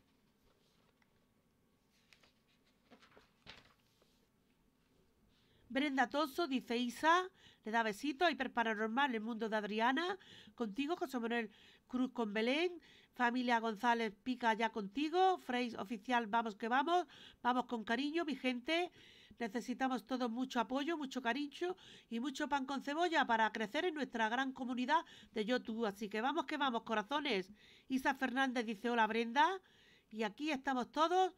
Brenda Toso dice Isa, le da besitos, paranormal, el mundo de Adriana, contigo, José Manuel Cruz con Belén, familia González pica ya contigo, Freis oficial, vamos que vamos, vamos con cariño, mi gente, necesitamos todos mucho apoyo, mucho cariño y mucho pan con cebolla para crecer en nuestra gran comunidad de YouTube, así que vamos que vamos, corazones. Isa Fernández dice hola Brenda, y aquí estamos todos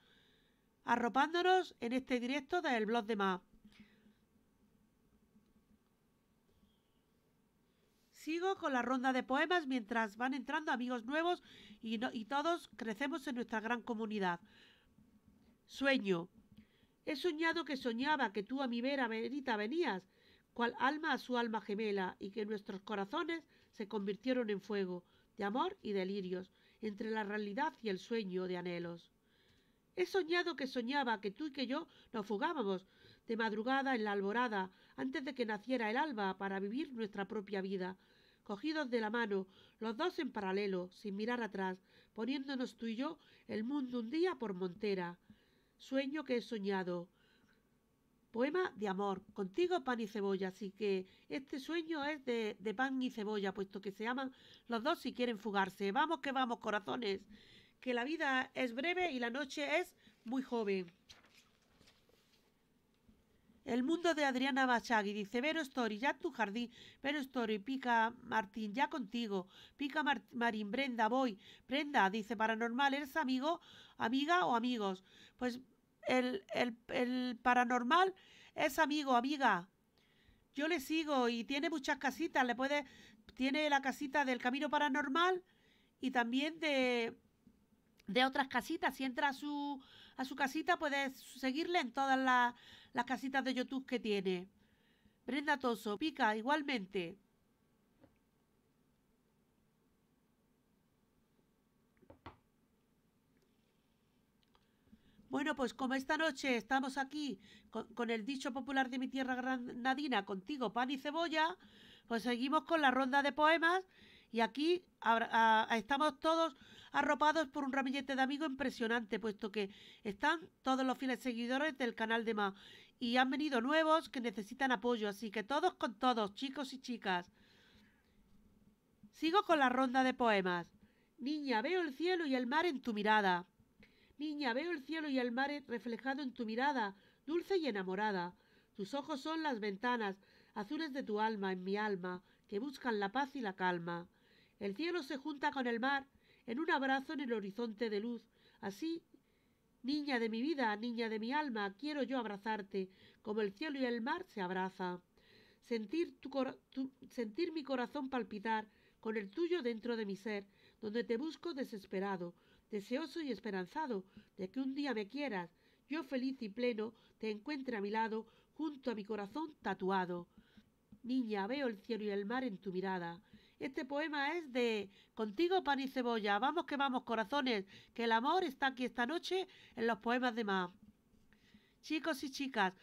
arropándonos en este directo del blog de más. Sigo con la ronda de poemas mientras van entrando amigos nuevos y, todos crecemos en nuestra gran comunidad. Sueño. He soñado que soñaba que tú a mi vera verita venías, cual alma a su alma gemela, y que nuestros corazones se convirtieron en fuego, de amor y delirios, entre la realidad y el sueño de anhelos. He soñado que soñaba que tú y que yo nos fugábamos de madrugada en la alborada antes de que naciera el alba para vivir nuestra propia vida, cogidos de la mano, los dos en paralelo, sin mirar atrás, poniéndonos tú y yo el mundo un día por montera. Sueño que he soñado. Poema de amor, contigo pan y cebolla, así que este sueño es de, pan y cebolla, puesto que se aman los dos si quieren fugarse. Vamos que vamos, corazones, que la vida es breve y la noche es muy joven. El mundo de Adriana Machagui dice, Vero Story, ya tu jardín, Vero Story, Pica Martín, ya contigo, Pica Marín, Brenda, voy, Brenda, dice, paranormal, ¿eres amigo, amiga o amigos? Pues el, el, paranormal es amigo, amiga. Yo le sigo y tiene muchas casitas, le puede, tiene la casita del camino paranormal y también de, de otras casitas. Si entra a su a su casita, puedes seguirle en todas las, casitas de YouTube que tiene. Brenda Toso, pica igualmente. Bueno, pues como esta noche estamos aquí con, el dicho popular de mi tierra granadina, contigo pan y cebolla, pues seguimos con la ronda de poemas y aquí estamos todos arropados por un ramillete de amigos impresionante, puesto que están todos los fieles seguidores del canal de más y han venido nuevos que necesitan apoyo, así que todos con todos, chicos y chicas. Sigo con la ronda de poemas. Niña, veo el cielo y el mar en tu mirada. Niña, veo el cielo y el mar reflejado en tu mirada, dulce y enamorada. Tus ojos son las ventanas azules de tu alma en mi alma, que buscan la paz y la calma. El cielo se junta con el mar en un abrazo en el horizonte de luz. Así, niña de mi vida, niña de mi alma, quiero yo abrazarte, como el cielo y el mar se abraza. Sentir, sentir mi corazón palpitar con el tuyo dentro de mi ser, donde te busco desesperado, deseoso y esperanzado de que un día me quieras, yo feliz y pleno te encuentre a mi lado, junto a mi corazón tatuado. Niña, veo el cielo y el mar en tu mirada, este poema es de Contigo pan y cebolla. Vamos que vamos, corazones, que el amor está aquí esta noche en los poemas de más. Chicos y chicas,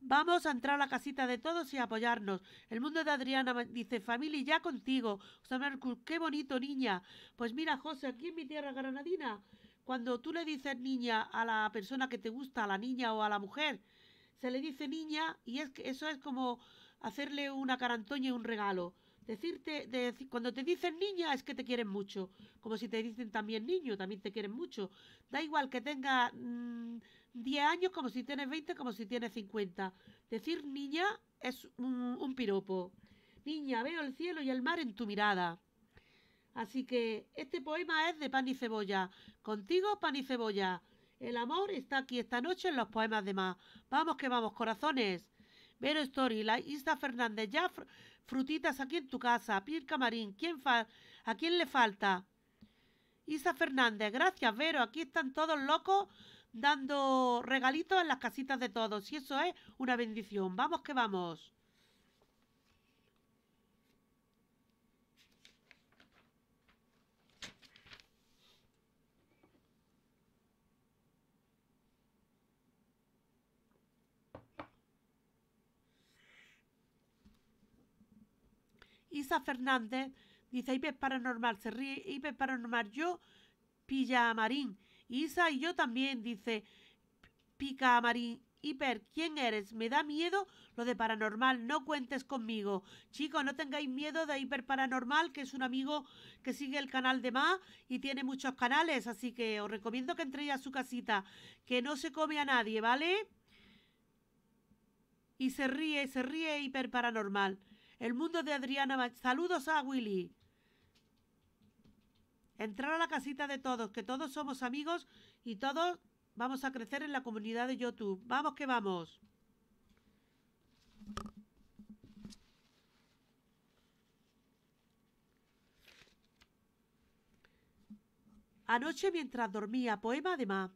Vamos a entrar a la casita de todos y apoyarnos. El mundo de Adriana dice, familia, ya contigo. José qué bonito, niña. Pues mira, José, aquí en mi tierra granadina, cuando tú le dices niña a la persona que te gusta, a la niña o a la mujer, se le dice niña y eso es como hacerle una carantoña y un regalo. Decirte, cuando te dicen niña es que te quieren mucho, como si te dicen también niño, también te quieren mucho. Da igual que tengas 10 mm, años, como si tienes 20, como si tienes 50. Decir niña es un, un piropo. Niña, veo el cielo y el mar en tu mirada. Así que este poema es de pan y cebolla. Contigo, pan y cebolla. El amor está aquí esta noche en los poemas de más. Vamos que vamos, corazones. Vero la Isa Fernández, ya frutitas aquí en tu casa, Pir Camarín, ¿quién ¿a quién le falta? Isa Fernández, gracias Vero, aquí están todos locos dando regalitos en las casitas de todos y eso es una bendición. Vamos que vamos. Isa Fernández dice, hiperparanormal paranormal, se ríe, hiper paranormal, yo pilla a Marín. Isa y yo también, dice, pica a Marín. Hiper, ¿quién eres? Me da miedo lo de paranormal, no cuentes conmigo. Chicos, no tengáis miedo de Hiper Paranormal, que es un amigo que sigue el canal de más y tiene muchos canales, así que os recomiendo que entréis a su casita, que no se come a nadie, ¿vale? Y se ríe, se ríe Hiper Paranormal. El mundo de Adriana Saludos a Willy. Entrar a la casita de todos, que todos somos amigos y todos vamos a crecer en la comunidad de YouTube. Vamos que vamos. Anoche mientras dormía, poema de Ma.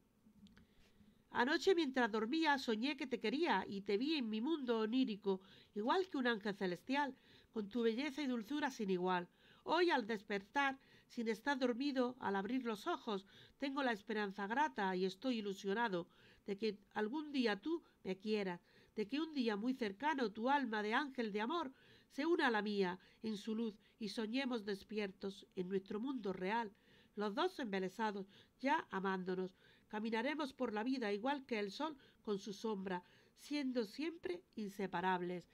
Anoche mientras dormía soñé que te quería y te vi en mi mundo onírico, igual que un ángel celestial, con tu belleza y dulzura sin igual. Hoy al despertar, sin estar dormido, al abrir los ojos, tengo la esperanza grata y estoy ilusionado de que algún día tú me quieras, de que un día muy cercano tu alma de ángel de amor se una a la mía en su luz y soñemos despiertos en nuestro mundo real, los dos embelesados, ya amándonos, Caminaremos por la vida igual que el sol con su sombra, siendo siempre inseparables.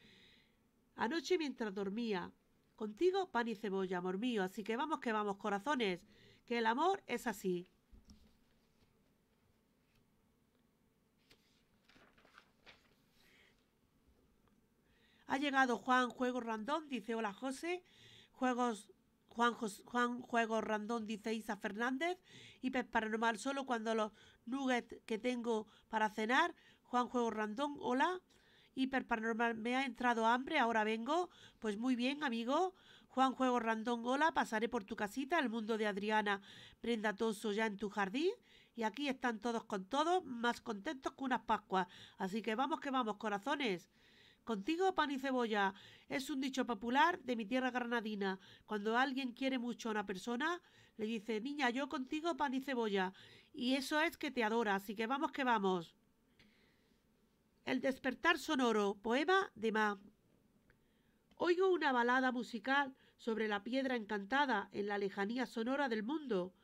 Anoche mientras dormía, contigo pan y cebolla, amor mío, así que vamos que vamos, corazones, que el amor es así. Ha llegado Juan Juegos Randón, dice hola José, Juegos Juan, Juego Randón dice Isa Fernández y Paranormal solo cuando los nuggets que tengo para cenar. Juan Juego Randón, hola. Hiper Paranormal, me ha entrado hambre, ahora vengo. Pues muy bien, amigo. Juan Juego Randón, hola, pasaré por tu casita, el mundo de Adriana prenda Toso ya en tu jardín. Y aquí están todos con todos, más contentos que unas Pascuas. Así que vamos que vamos, corazones. Contigo pan y cebolla. Es un dicho popular de mi tierra granadina. Cuando alguien quiere mucho a una persona, le dice, niña, yo contigo pan y cebolla. Y eso es que te adora, así que vamos que vamos. El despertar sonoro, poema de Ma. Oigo una balada musical sobre la piedra encantada en la lejanía sonora del mundo.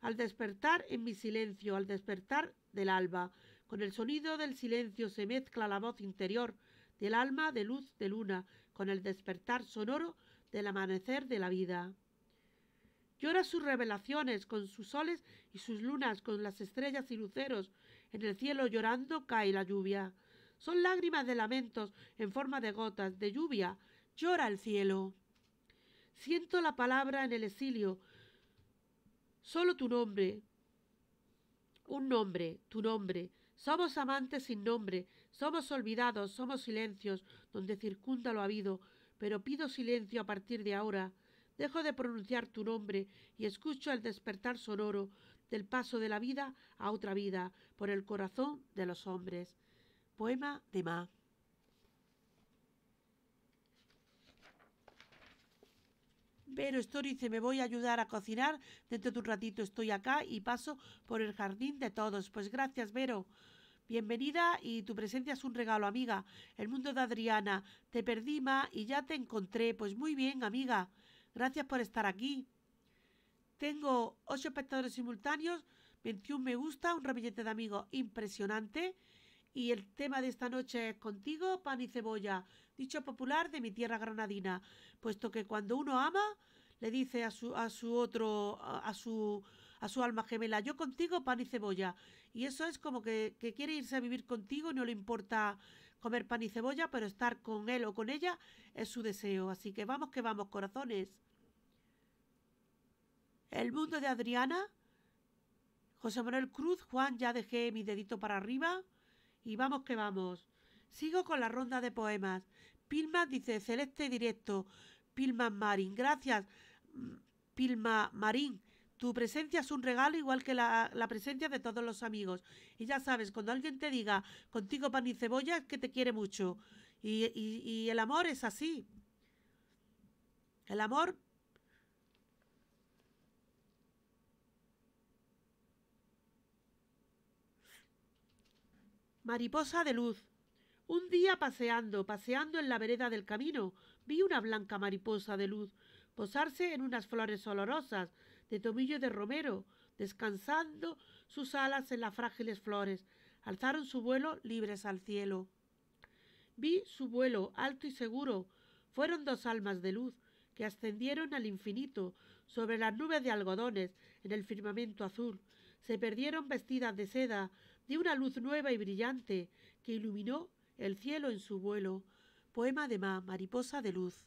Al despertar en mi silencio, al despertar del alba, con el sonido del silencio se mezcla la voz interior del alma de luz de luna, con el despertar sonoro del amanecer de la vida. Llora sus revelaciones con sus soles y sus lunas, con las estrellas y luceros. En el cielo llorando cae la lluvia. Son lágrimas de lamentos en forma de gotas, de lluvia. Llora el cielo. Siento la palabra en el exilio. Solo tu nombre. Un nombre, tu nombre. Somos amantes sin nombre, somos olvidados, somos silencios, donde circunda lo habido, pero pido silencio a partir de ahora. Dejo de pronunciar tu nombre y escucho el despertar sonoro del paso de la vida a otra vida por el corazón de los hombres. Poema de Ma. Pero Storice, me voy a ayudar a cocinar. Dentro de un ratito estoy acá y paso por el jardín de todos. Pues gracias, Vero. Bienvenida y tu presencia es un regalo, amiga. El mundo de Adriana. Te perdí, ma, y ya te encontré. Pues muy bien, amiga. Gracias por estar aquí. Tengo ocho espectadores simultáneos, 21 me gusta, un ramillete de amigos impresionante. Y el tema de esta noche es contigo, pan y cebolla, dicho popular de mi tierra granadina, puesto que cuando uno ama, le dice a su, a su otro, a su, a su alma gemela, yo contigo pan y cebolla. Y eso es como que, quiere irse a vivir contigo, no le importa comer pan y cebolla, pero estar con él o con ella es su deseo. Así que vamos que vamos, corazones. El mundo de Adriana, José Manuel Cruz, Juan, ya dejé mi dedito para arriba y vamos que vamos. Sigo con la ronda de poemas. Pilma dice celeste directo. Pilma Marín, gracias. Pilma Marín, tu presencia es un regalo igual que la, presencia de todos los amigos. Y ya sabes, cuando alguien te diga contigo pan y cebolla, es que te quiere mucho. Y, y el amor es así. El amor... Mariposa de luz. Un día paseando, paseando en la vereda del camino, vi una blanca mariposa de luz posarse en unas flores olorosas de tomillo de romero, descansando sus alas en las frágiles flores, alzaron su vuelo libres al cielo. Vi su vuelo alto y seguro, fueron dos almas de luz que ascendieron al infinito sobre las nubes de algodones en el firmamento azul, se perdieron vestidas de seda de una luz nueva y brillante que iluminó el cielo en su vuelo. Poema de Ma, Mariposa de Luz.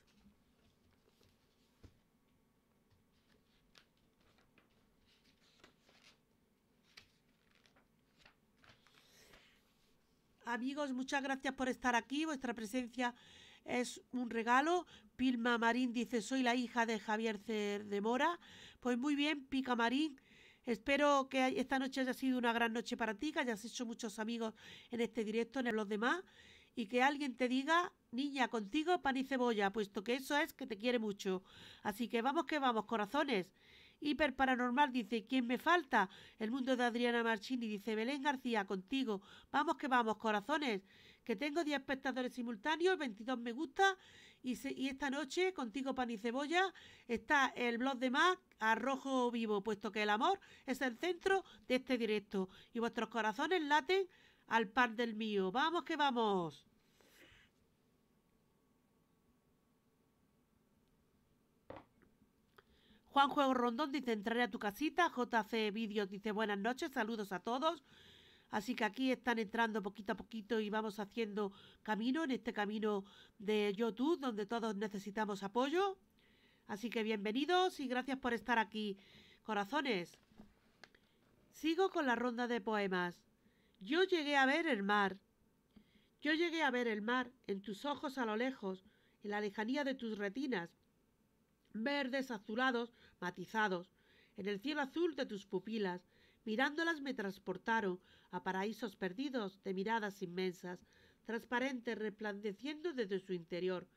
amigos, muchas gracias por estar aquí. Vuestra presencia es un regalo. Pilma Marín dice, soy la hija de Javier Cer de Mora. Pues muy bien, Pica Marín. Espero que esta noche haya sido una gran noche para ti, que hayas hecho muchos amigos en este directo, en los demás, y que alguien te diga, niña, contigo pan y cebolla, puesto que eso es que te quiere mucho. Así que vamos que vamos, corazones. Paranormal dice, ¿quién me falta? El mundo de Adriana Marchini dice, Belén García, contigo. Vamos que vamos, corazones. Que tengo 10 espectadores simultáneos, 22 me gusta. Y, y esta noche, contigo pan y cebolla, está el blog de Mac a rojo vivo, puesto que el amor es el centro de este directo. Y vuestros corazones laten al par del mío. Vamos que vamos. Juan Juego Rondón dice, entraré a tu casita. JC Vídeos dice, buenas noches, saludos a todos. Así que aquí están entrando poquito a poquito y vamos haciendo camino en este camino de YouTube donde todos necesitamos apoyo. Así que bienvenidos y gracias por estar aquí, corazones. Sigo con la ronda de poemas. Yo llegué a ver el mar. Yo llegué a ver el mar en tus ojos a lo lejos, en la lejanía de tus retinas verdes azulados, matizados. En el cielo azul de tus pupilas, mirándolas me transportaron a paraísos perdidos de miradas inmensas, transparentes, resplandeciendo desde su interior,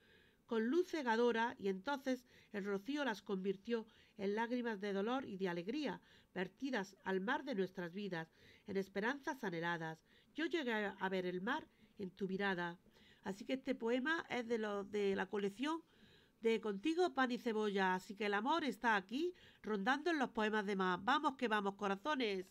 con luz cegadora, y entonces el rocío las convirtió en lágrimas de dolor y de alegría, vertidas al mar de nuestras vidas, en esperanzas anheladas. Yo llegué a ver el mar en tu mirada. Así que este poema es de lo de la colección de Contigo pan y cebolla, así que el amor está aquí, rondando en los poemas de más. Vamos que vamos, corazones.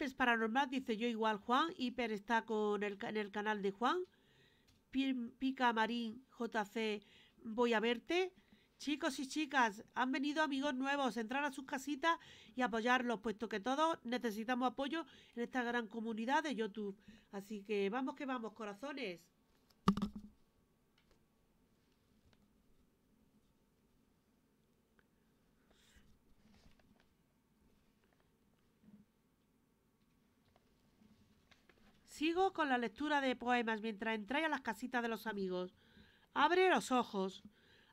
es Paranormal dice yo igual Juan, Hiper está con en el canal de Juan Pica Marín, JC, voy a verte. Chicos y chicas, han venido amigos nuevos, entrar a sus casitas y apoyarlos, puesto que todos necesitamos apoyo en esta gran comunidad de YouTube. Así que vamos que vamos, corazones. Sigo con la lectura de poemas mientras entráis a las casitas de los amigos. Abre los ojos,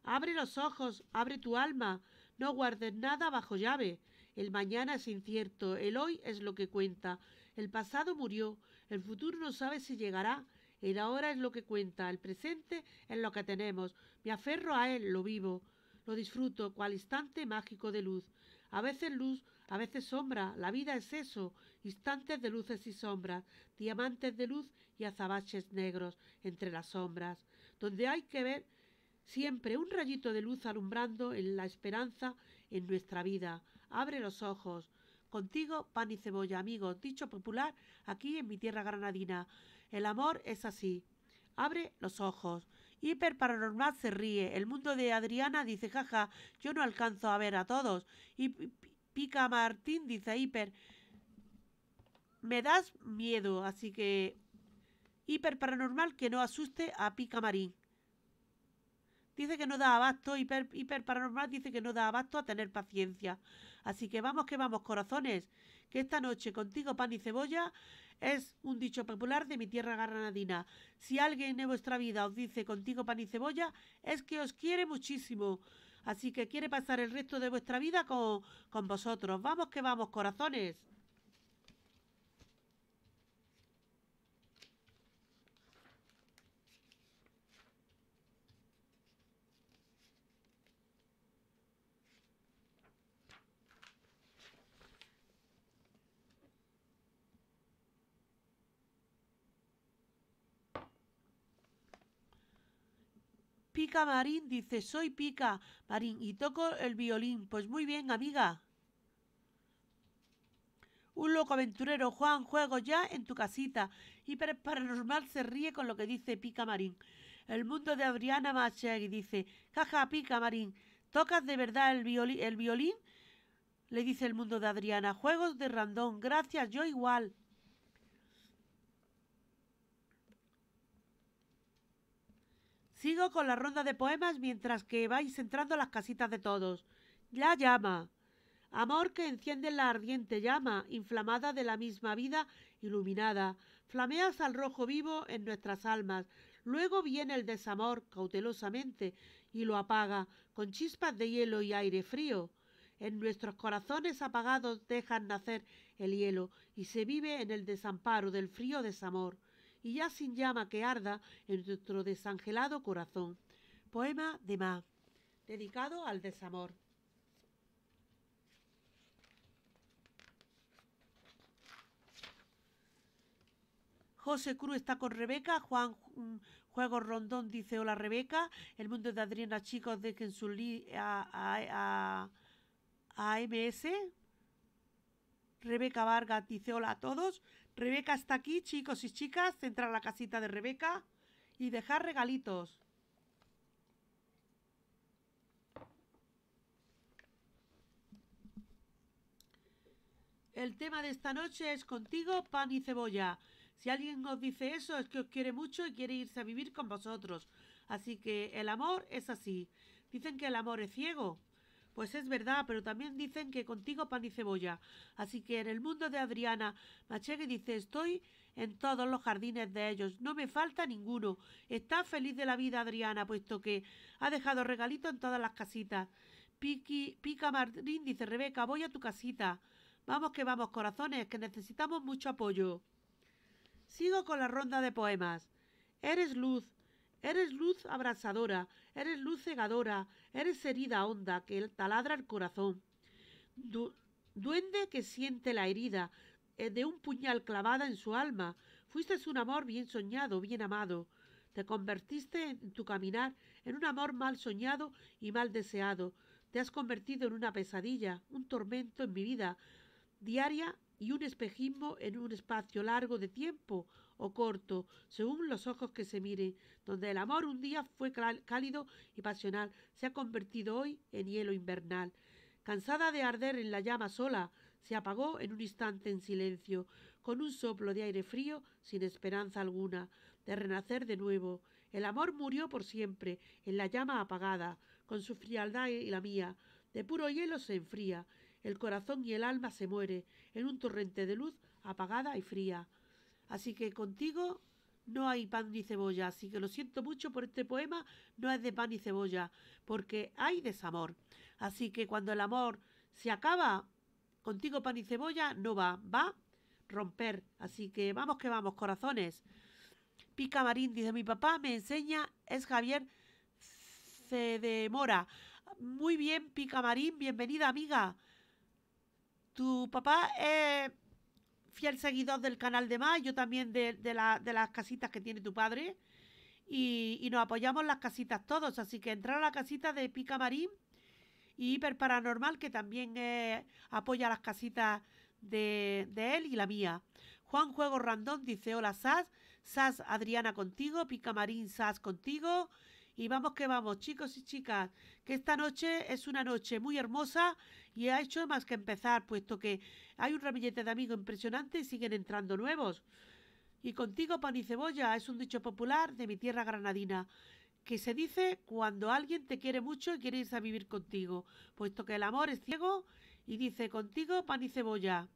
abre los ojos, abre tu alma, no guardes nada bajo llave. El mañana es incierto, el hoy es lo que cuenta. El pasado murió, el futuro no sabe si llegará. El ahora es lo que cuenta, el presente es lo que tenemos. Me aferro a él, lo vivo, lo disfruto, cual instante mágico de luz. A veces luz, a veces sombra, la vida es eso, instantes de luces y sombras, diamantes de luz y azabaches negros entre las sombras, donde hay que ver siempre un rayito de luz alumbrando en la esperanza en nuestra vida. Abre los ojos. Contigo, pan y cebolla, amigo, dicho popular aquí en mi tierra granadina. El amor es así. Abre los ojos. Hiper Paranormal se ríe. El mundo de Adriana dice, jaja, yo no alcanzo a ver a todos. Y, Pica Martín, dice Hiper. Me das miedo, así que... Hiper paranormal que no asuste a Pica Marín. Dice que no da abasto, hiper, paranormal dice que no da abasto a tener paciencia. Así que vamos que vamos, corazones, que esta noche contigo pan y cebolla es un dicho popular de mi tierra granadina. Si alguien en vuestra vida os dice contigo pan y cebolla, es que os quiere muchísimo. Así que quiere pasar el resto de vuestra vida con, con vosotros. Vamos que vamos, corazones. Pica Marín, dice, soy Pica Marín y toco el violín. Pues muy bien, amiga. Un loco aventurero, Juan, juego ya en tu casita. Y para normal se ríe con lo que dice Pica Marín. El mundo de Adriana Machegui dice, caja, Pica Marín, ¿tocas de verdad el, violín? El violín? Le dice el mundo de Adriana, juegos de Randón, gracias, yo igual. Sigo con la ronda de poemas mientras que vais entrando a las casitas de todos. La llama. Amor que enciende la ardiente llama, inflamada de la misma vida iluminada. Flameas al rojo vivo en nuestras almas. Luego viene el desamor, cautelosamente, y lo apaga, con chispas de hielo y aire frío. En nuestros corazones apagados dejan nacer el hielo, y se vive en el desamparo del frío desamor y ya sin llama que arda en nuestro desangelado corazón. Poema de más, dedicado al desamor. José Cruz está con Rebeca, Juan Juego Rondón dice hola Rebeca, el mundo de Adriana chicos dejen su a, a, Rebeca Vargas dice hola a todos, Rebeca está aquí, chicos y chicas. Entrar a la casita de Rebeca y dejar regalitos. El tema de esta noche es contigo, pan y cebolla. Si alguien os dice eso es que os quiere mucho y quiere irse a vivir con vosotros. Así que el amor es así. Dicen que el amor es ciego. Pues es verdad, pero también dicen que contigo pan y cebolla. Así que en el mundo de Adriana, Machegue dice, estoy en todos los jardines de ellos, no me falta ninguno. Está feliz de la vida Adriana, puesto que ha dejado regalitos en todas las casitas. Pica Martín dice, Rebeca, voy a tu casita. Vamos que vamos, corazones, que necesitamos mucho apoyo. Sigo con la ronda de poemas. Eres luz, eres luz abrazadora. Eres luz cegadora, eres herida honda que taladra el corazón. duende que siente la herida eh, de un puñal clavada en su alma. Fuiste un amor bien soñado, bien amado. Te convertiste en tu caminar en un amor mal soñado y mal deseado. Te has convertido en una pesadilla, un tormento en mi vida diaria y un espejismo en un espacio largo de tiempo o corto, según los ojos que se miren, donde el amor un día fue cálido y pasional, se ha convertido hoy en hielo invernal. Cansada de arder en la llama sola, se apagó en un instante en silencio, con un soplo de aire frío sin esperanza alguna, de renacer de nuevo. El amor murió por siempre, en la llama apagada, con su frialdad y la mía, de puro hielo se enfría, el corazón y el alma se muere en un torrente de luz apagada y fría. Así que contigo no hay pan ni cebolla, así que lo siento mucho por este poema, no es de pan ni cebolla, porque hay desamor. Así que cuando el amor se acaba, contigo pan y cebolla no va, va romper. Así que vamos que vamos, corazones. Pica Marín dice, mi papá me enseña, es Javier Cedemora. Muy bien, Pica Marín, bienvenida amiga. Tu papá es fiel seguidor del canal de más, yo también de, las casitas que tiene tu padre. Y, nos apoyamos las casitas todos. Así que entrar a la casita de Pica Marín y Hiper Paranormal, que también apoya las casitas de, de, él y la mía. Juan Juego Randón dice: Hola, Sas. Sas Adriana contigo. Pica Marín Sas contigo. Y vamos que vamos, chicos y chicas, que esta noche es una noche muy hermosa y ha hecho más que empezar, puesto que hay un ramillete de amigos impresionante y siguen entrando nuevos. Y contigo pan y cebolla es un dicho popular de mi tierra granadina, que se dice cuando alguien te quiere mucho y quiere irse a vivir contigo, puesto que el amor es ciego y dice contigo pan y cebolla.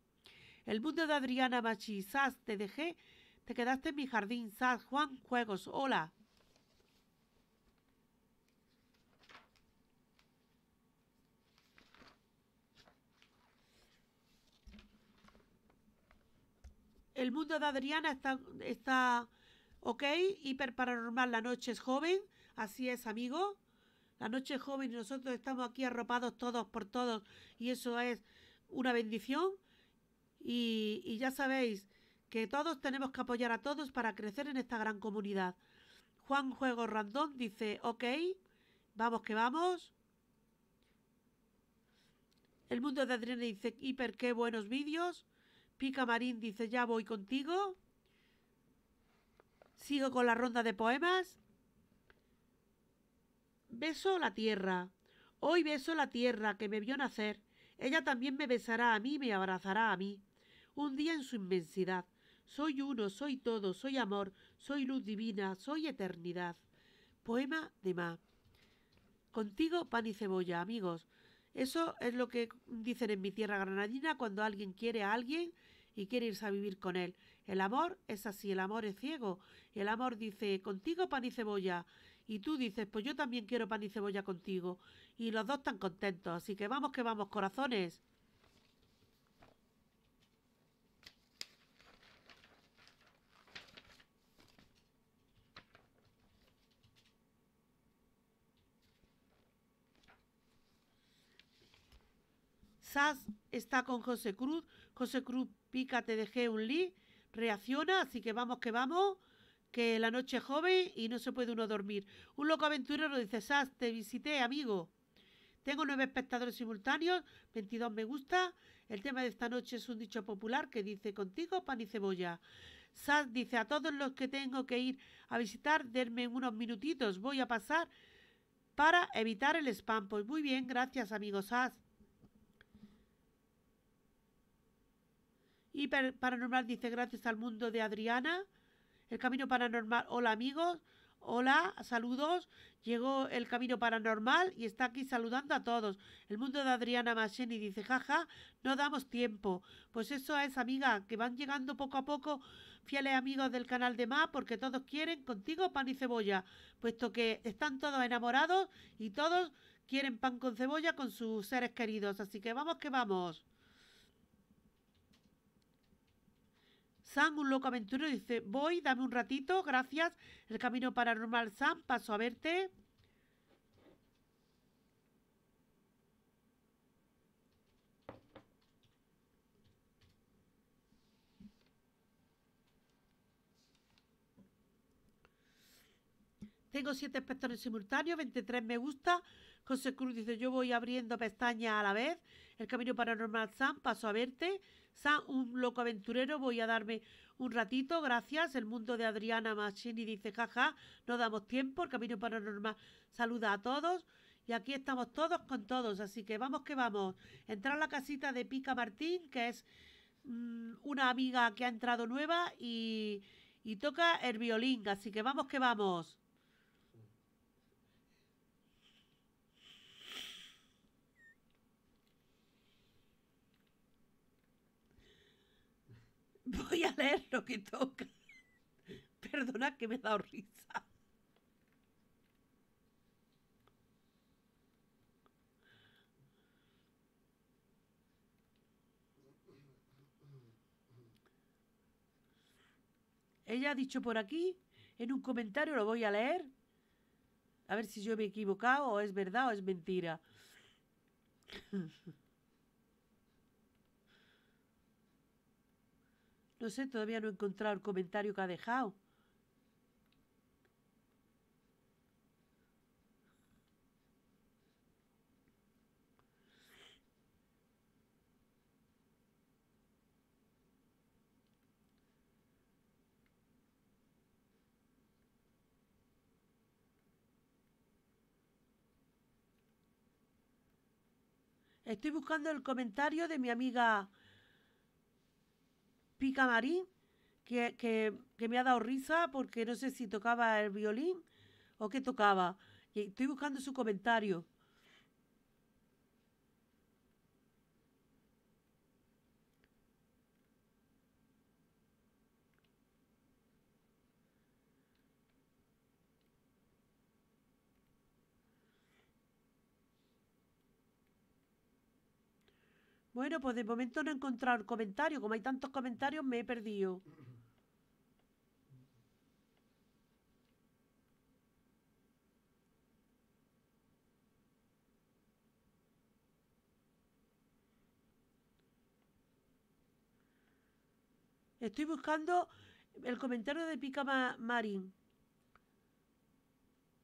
El mundo de Adriana Machi, Sas, te dejé, te quedaste en mi jardín, Sas, Juan, juegos, hola. El mundo de Adriana está, está ok, hiper paranormal, la noche es joven, así es, amigo. La noche es joven y nosotros estamos aquí arropados todos por todos y eso es una bendición. Y, y ya sabéis que todos tenemos que apoyar a todos para crecer en esta gran comunidad. Juan Juego Randón dice, ok, vamos que vamos. El mundo de Adriana dice, hiper, qué buenos vídeos. Pica Marín dice, ya voy contigo. Sigo con la ronda de poemas. Beso la tierra. Hoy beso la tierra que me vio nacer. Ella también me besará a mí, me abrazará a mí. Un día en su inmensidad. Soy uno, soy todo, soy amor, soy luz divina, soy eternidad. Poema de Ma. Contigo, pan y cebolla, amigos. Eso es lo que dicen en mi tierra granadina cuando alguien quiere a alguien y quiere irse a vivir con él. El amor es así, el amor es ciego. El amor dice, contigo pan y cebolla. Y tú dices, pues yo también quiero pan y cebolla contigo. Y los dos están contentos. Así que vamos que vamos, corazones. Sass está con José Cruz. José Cruz pica, te dejé un Lee. Reacciona, así que vamos que vamos. Que la noche es joven y no se puede uno dormir. Un loco aventurero dice, Sass, te visité, amigo. Tengo nueve espectadores simultáneos, 22 me gusta. El tema de esta noche es un dicho popular que dice contigo pan y cebolla. Sass dice a todos los que tengo que ir a visitar, denme unos minutitos, voy a pasar para evitar el spam. Pues muy bien, gracias amigo Sass. Y Paranormal dice, gracias al mundo de Adriana. El camino paranormal, hola amigos, hola, saludos. Llegó el camino paranormal y está aquí saludando a todos. El mundo de Adriana Macheni dice, jaja, no damos tiempo. Pues eso es, amiga, que van llegando poco a poco fieles amigos del canal de más porque todos quieren contigo pan y cebolla, puesto que están todos enamorados y todos quieren pan con cebolla con sus seres queridos. Así que vamos que vamos. Sam, un loco aventurero, dice, voy, dame un ratito, gracias. El camino paranormal, Sam, paso a verte. Tengo siete espectadores simultáneos, 23 me gusta. José Cruz dice, yo voy abriendo pestañas a la vez. El camino paranormal Sam, paso a verte un loco aventurero, voy a darme un ratito, gracias. El mundo de Adriana Machini dice, jaja, no damos tiempo, el camino paranormal saluda a todos. Y aquí estamos todos con todos, así que vamos que vamos. Entra a la casita de Pica Martín, que es mm, una amiga que ha entrado nueva y, y toca el violín, así que vamos que vamos. [LAUGHS] Voy a leer lo que toca. Perdona que me he dado risa. Ella ha dicho por aquí, en un comentario, lo voy a leer, a ver si yo me he equivocado o es verdad o es mentira. [LAUGHS] No sé, todavía no he encontrado el comentario que ha dejado. Estoy buscando el comentario de mi amiga Pica Marí, que, que, que, me ha dado risa porque no sé si tocaba el violín o qué tocaba. Y estoy buscando su comentario. Bueno, pues de momento no he encontrado el comentario. Como hay tantos comentarios, me he perdido. Estoy buscando el comentario de Pica Marín.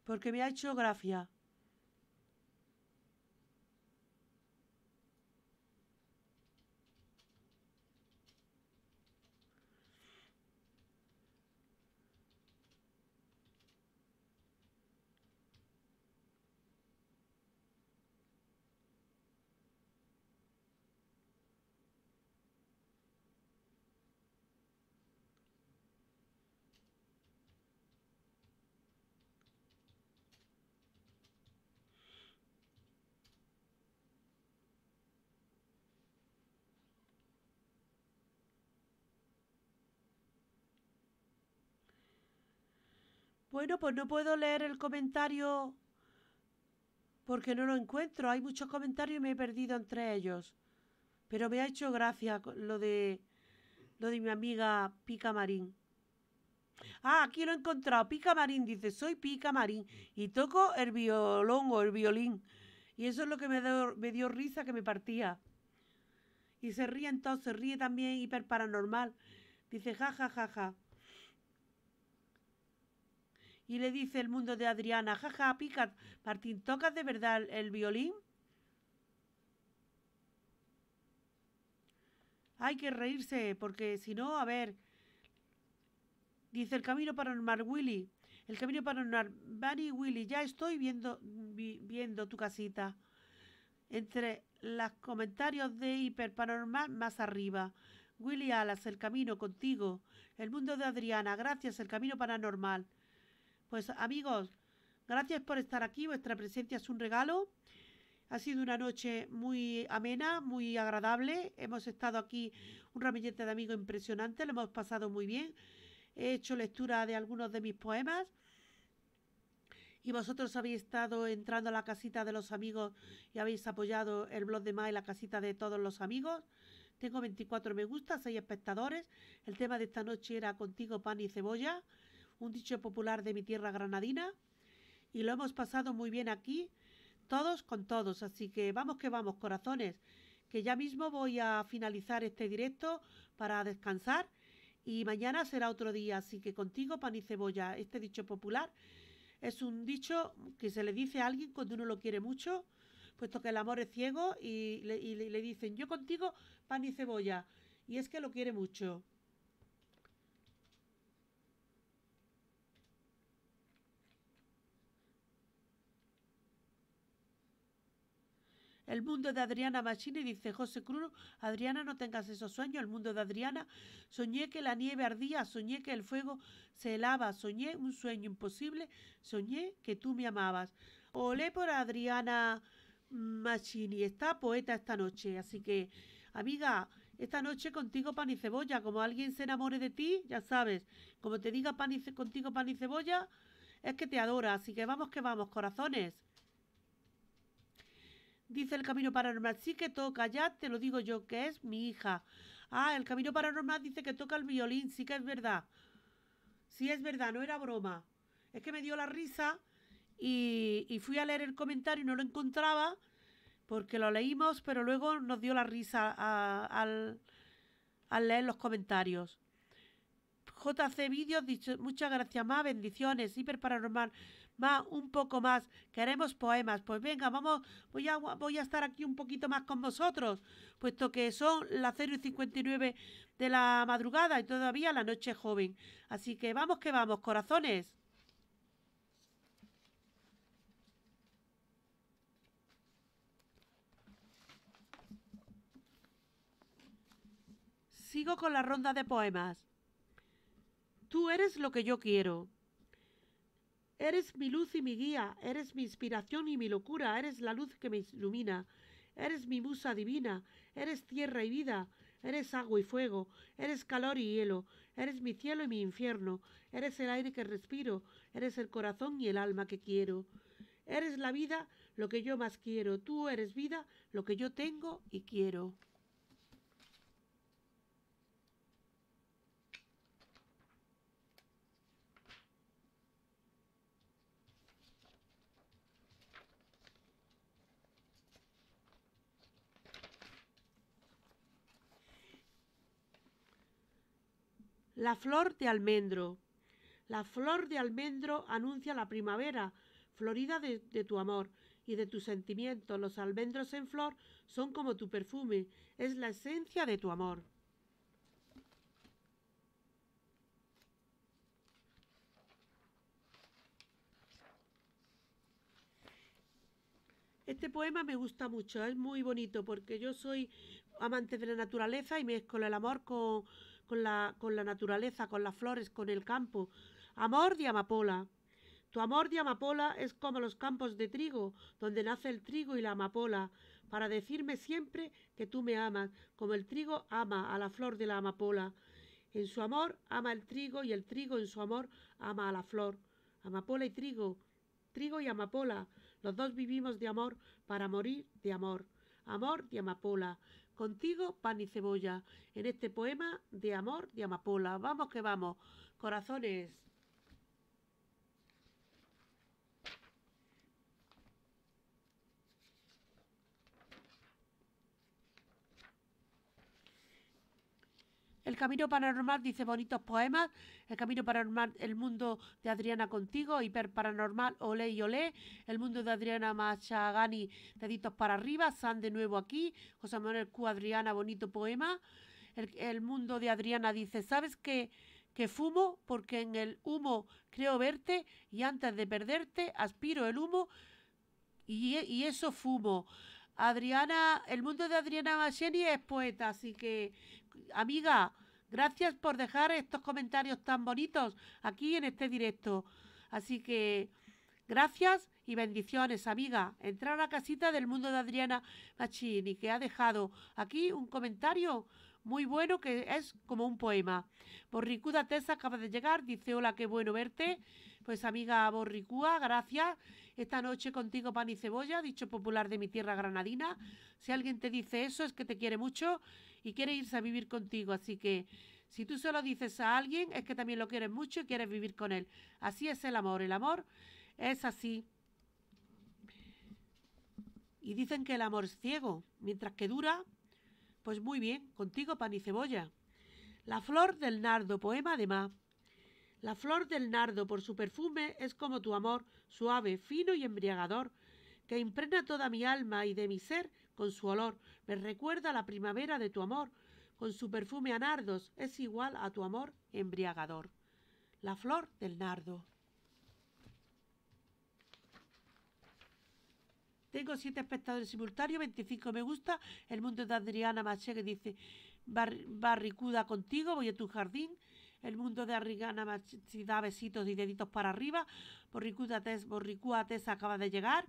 Porque me ha hecho gracia. Bueno, pues no puedo leer el comentario porque no lo encuentro. Hay muchos comentarios y me he perdido entre ellos. Pero me ha hecho gracia lo de lo de mi amiga Pica Marín. Ah, aquí lo he encontrado. Pica Marín dice, soy Pica Marín y toco el violón o el violín. Y eso es lo que me dio, me dio risa, que me partía. Y se ríe entonces, se ríe también hiper paranormal. Dice, ja, ja, ja, ja. Y le dice el mundo de Adriana, jaja, pica, Martín, ¿tocas de verdad el violín? Hay que reírse, porque si no, a ver. Dice el camino paranormal Willy. El camino paranormal, Barry Willy, ya estoy viendo, viendo tu casita. Entre los comentarios de paranormal, más arriba. Willy Alas, el camino contigo. El mundo de Adriana, gracias, el camino paranormal. Pues amigos, gracias por estar aquí, vuestra presencia es un regalo. Ha sido una noche muy amena, muy agradable. Hemos estado aquí un ramillete de amigos impresionante, lo hemos pasado muy bien. He hecho lectura de algunos de mis poemas. Y vosotros habéis estado entrando a la casita de los amigos y habéis apoyado el blog de May, la casita de todos los amigos. Tengo 24 me gustas, 6 espectadores. El tema de esta noche era contigo pan y cebolla un dicho popular de mi tierra granadina y lo hemos pasado muy bien aquí, todos con todos, así que vamos que vamos, corazones, que ya mismo voy a finalizar este directo para descansar y mañana será otro día, así que contigo pan y cebolla, este dicho popular es un dicho que se le dice a alguien cuando uno lo quiere mucho, puesto que el amor es ciego y le, dicen yo contigo pan y cebolla, y es que lo quiere mucho. El mundo de Adriana Machini dice José Cruz, Adriana, no tengas esos sueños. El mundo de Adriana, soñé que la nieve ardía, soñé que el fuego se helaba, soñé un sueño imposible, soñé que tú me amabas. Olé por Adriana Machini, está poeta esta noche, así que, amiga, esta noche contigo pan y cebolla, como alguien se enamore de ti, ya sabes, como te diga pan contigo pan y cebolla, es que te adora, así que vamos que vamos, corazones. Dice el Camino Paranormal, sí que toca, ya te lo digo yo, que es mi hija. Ah, el Camino Paranormal dice que toca el violín, sí que es verdad. Sí es verdad, no era broma. Es que me dio la risa y, fui a leer el comentario y no lo encontraba porque lo leímos, pero luego nos dio la risa al, leer los comentarios. JC Vídeos, muchas gracias, más bendiciones, hiper paranormal va un poco más. Queremos poemas. Pues venga, vamos, voy a, voy a estar aquí un poquito más con vosotros, puesto que son las 0 y 59 de la madrugada y todavía la noche joven. Así que vamos que vamos, corazones. Sigo con la ronda de poemas. Tú eres lo que yo quiero. Eres mi luz y mi guía, eres mi inspiración y mi locura, eres la luz que me ilumina, eres mi musa divina, eres tierra y vida, eres agua y fuego, eres calor y hielo, eres mi cielo y mi infierno, eres el aire que respiro, eres el corazón y el alma que quiero. Eres la vida lo que yo más quiero, tú eres vida lo que yo tengo y quiero. La flor de almendro. La flor de almendro anuncia la primavera, florida de, tu amor y de tus sentimientos. Los almendros en flor son como tu perfume, es la esencia de tu amor. Este poema me gusta mucho, es muy bonito porque yo soy amante de la naturaleza y mezclo el amor con, con la, con la naturaleza, con las flores, con el campo. Amor de amapola. Tu amor de amapola es como los campos de trigo, donde nace el trigo y la amapola, para decirme siempre que tú me amas, como el trigo ama a la flor de la amapola. En su amor ama el trigo y el trigo en su amor ama a la flor. Amapola y trigo, trigo y amapola, los dos vivimos de amor para morir de amor. Amor de amapola, Contigo, pan y cebolla, en este poema de amor de amapola. Vamos que vamos, corazones. El Camino Paranormal dice bonitos poemas. El Camino Paranormal, El Mundo de Adriana Contigo, Hiper Paranormal, Olé y Olé. El Mundo de Adriana Machagani, Deditos para arriba. San de nuevo aquí. José Manuel Q. Adriana, bonito poema. El, Mundo de Adriana dice, ¿sabes qué? que fumo porque en el humo creo verte y antes de perderte aspiro el humo y, y eso fumo. Adriana, el mundo de Adriana Macheni es poeta, así que amiga, gracias por dejar estos comentarios tan bonitos aquí en este directo. Así que gracias y bendiciones, amiga. Entrar a la casita del mundo de Adriana Machini, que ha dejado aquí un comentario muy bueno que es como un poema. Borricuda Tessa acaba de llegar, dice hola, qué bueno verte. Pues amiga Borricúa, gracias. Esta noche contigo pan y cebolla, dicho popular de mi tierra granadina. Si alguien te dice eso es que te quiere mucho y quiere irse a vivir contigo. Así que si tú solo dices a alguien es que también lo quieres mucho y quieres vivir con él. Así es el amor. El amor es así. Y dicen que el amor es ciego. Mientras que dura, pues muy bien, contigo pan y cebolla. La flor del nardo, poema de más. La flor del nardo por su perfume es como tu amor, suave, fino y embriagador, que impregna toda mi alma y de mi ser con su olor. Me recuerda la primavera de tu amor, con su perfume a nardos es igual a tu amor embriagador. La flor del nardo. Tengo siete espectadores simultáneos, 25 me gusta. El mundo de Adriana Maché que dice, barricuda contigo, voy a tu jardín. El mundo de Arrigana da besitos y deditos para arriba. Borricuates, Borricuates acaba de llegar.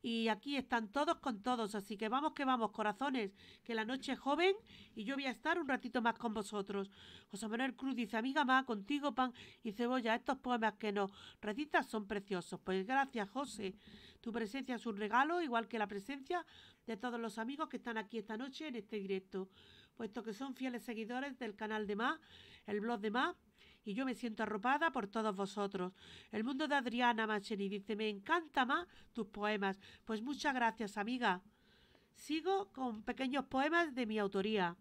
Y aquí están todos con todos, así que vamos que vamos, corazones, que la noche es joven y yo voy a estar un ratito más con vosotros. José Manuel Cruz dice, amiga más, contigo pan y cebolla, estos poemas que nos recitas son preciosos. Pues gracias, José. Tu presencia es un regalo, igual que la presencia de todos los amigos que están aquí esta noche en este directo puesto que son fieles seguidores del canal de Más, el blog de Más, y yo me siento arropada por todos vosotros. El mundo de Adriana Macheni dice, me encanta más tus poemas. Pues muchas gracias, amiga. Sigo con pequeños poemas de mi autoría.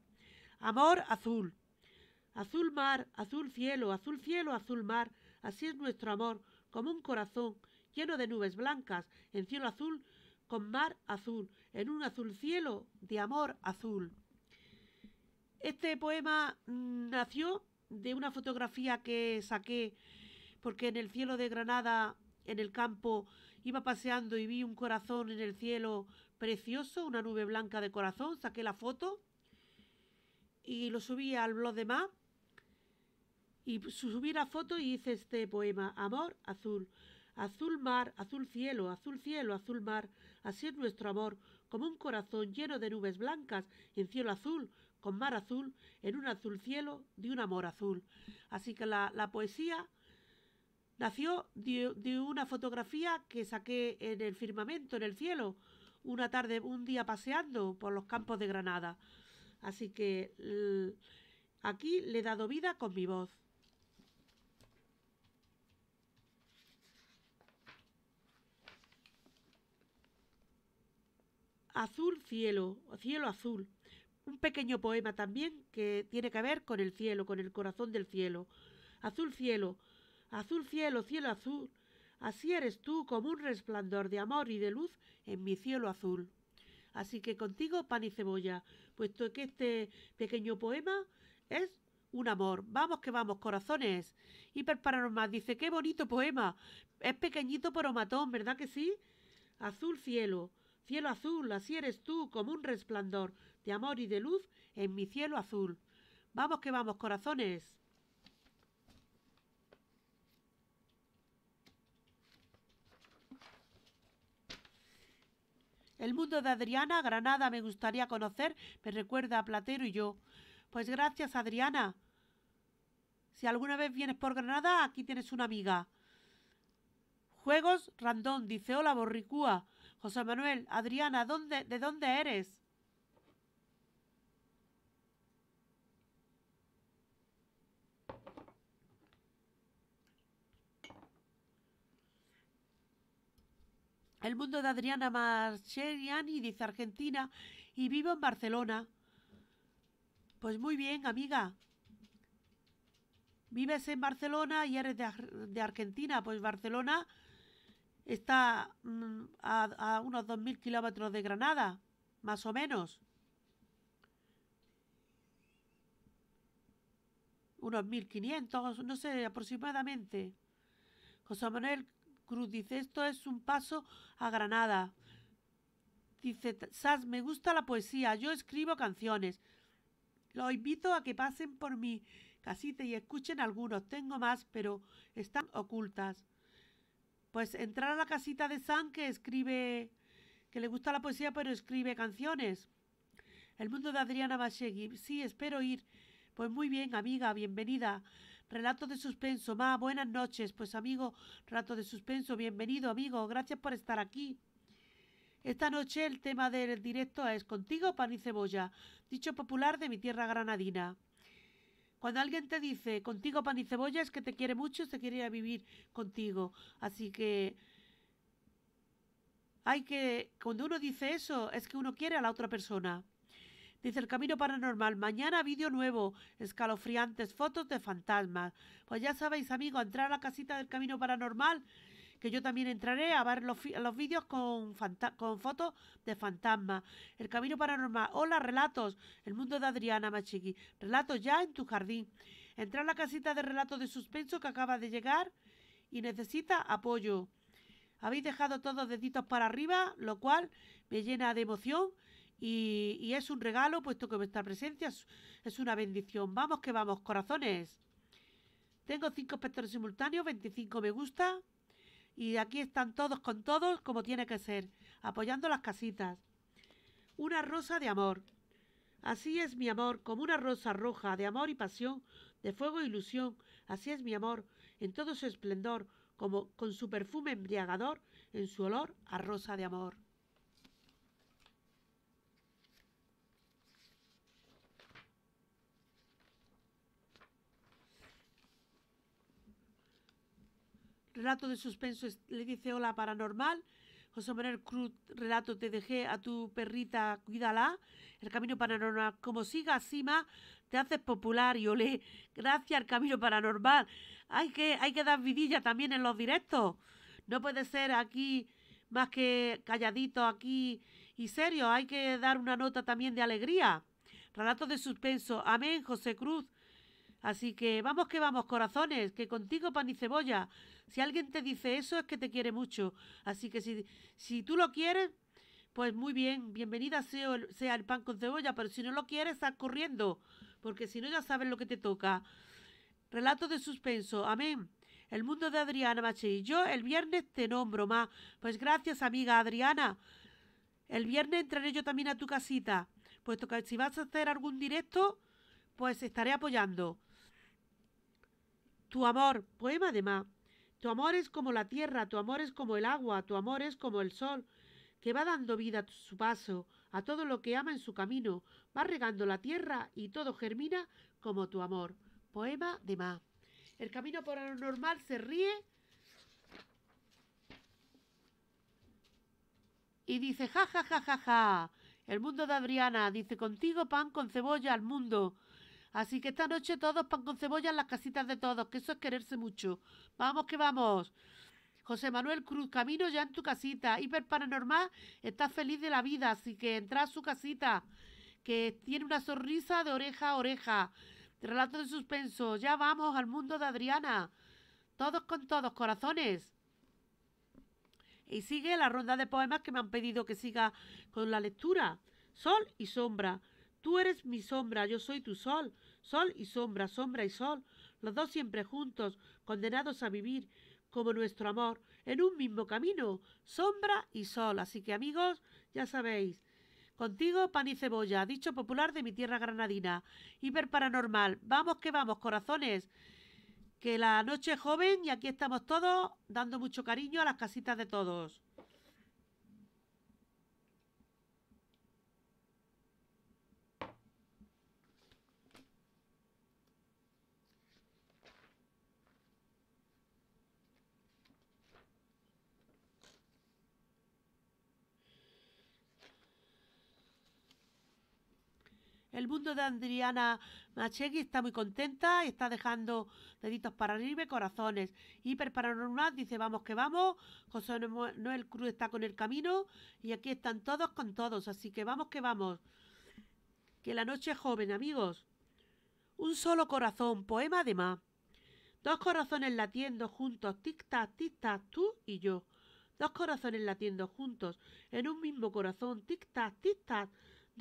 Amor azul. Azul mar, azul cielo, azul cielo, azul mar. Así es nuestro amor, como un corazón lleno de nubes blancas, en cielo azul, con mar azul, en un azul cielo de amor azul. Este poema mm, nació de una fotografía que saqué porque en el cielo de Granada, en el campo, iba paseando y vi un corazón en el cielo precioso, una nube blanca de corazón, saqué la foto y lo subí al blog de más y subí la foto y hice este poema, Amor Azul. Azul mar, azul cielo, azul cielo, azul mar, así es nuestro amor, como un corazón lleno de nubes blancas en cielo azul, con mar azul, en un azul cielo de un amor azul. Así que la, poesía nació de, de, una fotografía que saqué en el firmamento, en el cielo, una tarde, un día paseando por los campos de Granada. Así que aquí le he dado vida con mi voz. Azul cielo, cielo azul, un pequeño poema también que tiene que ver con el cielo, con el corazón del cielo. Azul cielo, azul cielo, cielo azul, así eres tú como un resplandor de amor y de luz en mi cielo azul. Así que contigo pan y cebolla, puesto que este pequeño poema es un amor. Vamos que vamos, corazones. Y más dice, qué bonito poema. Es pequeñito pero matón, ¿verdad que sí? Azul cielo, cielo azul, así eres tú como un resplandor de amor y de luz en mi cielo azul. Vamos que vamos, corazones. El mundo de Adriana, Granada, me gustaría conocer, me recuerda a Platero y yo. Pues gracias, Adriana. Si alguna vez vienes por Granada, aquí tienes una amiga. Juegos Randón, dice hola Borricúa. José Manuel, Adriana, ¿dónde, ¿de dónde eres? El mundo de Adriana Marcheriani dice Argentina y vivo en Barcelona. Pues muy bien, amiga. Vives en Barcelona y eres de, Argentina. Pues Barcelona está mm, a, a unos 2.000 kilómetros de Granada, más o menos. Unos 1.500, no sé, aproximadamente. José Manuel Cruz. Dice, esto es un paso a Granada. Dice, Sas, me gusta la poesía, yo escribo canciones. Los invito a que pasen por mi casita y escuchen algunos. Tengo más, pero están ocultas. Pues entrar a la casita de San que escribe, que le gusta la poesía, pero escribe canciones. El mundo de Adriana Bachegui. Sí, espero ir. Pues muy bien, amiga, bienvenida. Relato de suspenso, ma, buenas noches. Pues amigo, relato de suspenso, bienvenido amigo, gracias por estar aquí. Esta noche el tema del directo es Contigo, pan y cebolla, dicho popular de mi tierra granadina. Cuando alguien te dice Contigo, pan y cebolla, es que te quiere mucho, se quiere vivir contigo. Así que hay que, cuando uno dice eso, es que uno quiere a la otra persona. Dice el camino paranormal, mañana vídeo nuevo, escalofriantes, fotos de fantasmas. Pues ya sabéis, amigo entrar a la casita del camino paranormal, que yo también entraré a ver los, vídeos con, con fotos de fantasmas. El camino paranormal, hola, relatos, el mundo de Adriana Machiqui, relatos ya en tu jardín. Entrar a la casita de relatos de suspenso que acaba de llegar y necesita apoyo. Habéis dejado todos deditos para arriba, lo cual me llena de emoción y, es un regalo, puesto que vuestra presencia es, una bendición. Vamos que vamos, corazones. Tengo cinco espectadores simultáneos, 25 me gusta. Y aquí están todos con todos, como tiene que ser, apoyando las casitas. Una rosa de amor. Así es mi amor, como una rosa roja de amor y pasión, de fuego e ilusión. Así es mi amor, en todo su esplendor, como con su perfume embriagador, en su olor a rosa de amor. Relato de suspenso le dice hola paranormal. José Manuel Cruz, relato te dejé a tu perrita, cuídala. El camino paranormal, como siga más te haces popular y olé. Gracias al camino paranormal. Hay que, hay que dar vidilla también en los directos. No puede ser aquí más que calladito aquí y serio. Hay que dar una nota también de alegría. Relato de suspenso. Amén, José Cruz. Así que vamos que vamos, corazones, que contigo pan y cebolla. Si alguien te dice eso es que te quiere mucho. Así que si, si tú lo quieres, pues muy bien, bienvenida sea el, sea el pan con cebolla, pero si no lo quieres, estás corriendo, porque si no ya sabes lo que te toca. Relato de suspenso, amén. El mundo de Adriana Maché y yo el viernes te nombro más. Pues gracias, amiga Adriana. El viernes entraré yo también a tu casita, puesto que si vas a hacer algún directo, pues estaré apoyando. Tu amor, poema de más. Tu amor es como la tierra, tu amor es como el agua, tu amor es como el sol, que va dando vida a su paso, a todo lo que ama en su camino, va regando la tierra y todo germina como tu amor. Poema de Ma. El camino por normal se ríe y dice ja ja ja ja ja. El mundo de Adriana dice contigo pan con cebolla al mundo. Así que esta noche todos pan con cebolla en las casitas de todos, que eso es quererse mucho. Vamos que vamos. José Manuel Cruz Camino ya en tu casita. Hiper Paranormal está feliz de la vida, así que entra a su casita, que tiene una sonrisa de oreja a oreja. Relato de suspenso, ya vamos al mundo de Adriana. Todos con todos, corazones. Y sigue la ronda de poemas que me han pedido que siga con la lectura. Sol y sombra. Tú eres mi sombra, yo soy tu sol, sol y sombra, sombra y sol, los dos siempre juntos, condenados a vivir, como nuestro amor, en un mismo camino, sombra y sol. Así que amigos, ya sabéis, contigo pan y cebolla, dicho popular de mi tierra granadina, hiperparanormal, vamos que vamos, corazones, que la noche es joven y aquí estamos todos dando mucho cariño a las casitas de todos. El mundo de Adriana Machegui está muy contenta, y está dejando deditos para arriba, corazones. Hiper Paranormal dice, vamos que vamos. José Noel Cruz está con el camino y aquí están todos con todos, así que vamos que vamos. Que la noche es joven, amigos. Un solo corazón, poema de más. Dos corazones latiendo juntos, tic-tac, tic-tac, tú y yo. Dos corazones latiendo juntos, en un mismo corazón, tic-tac, tic-tac.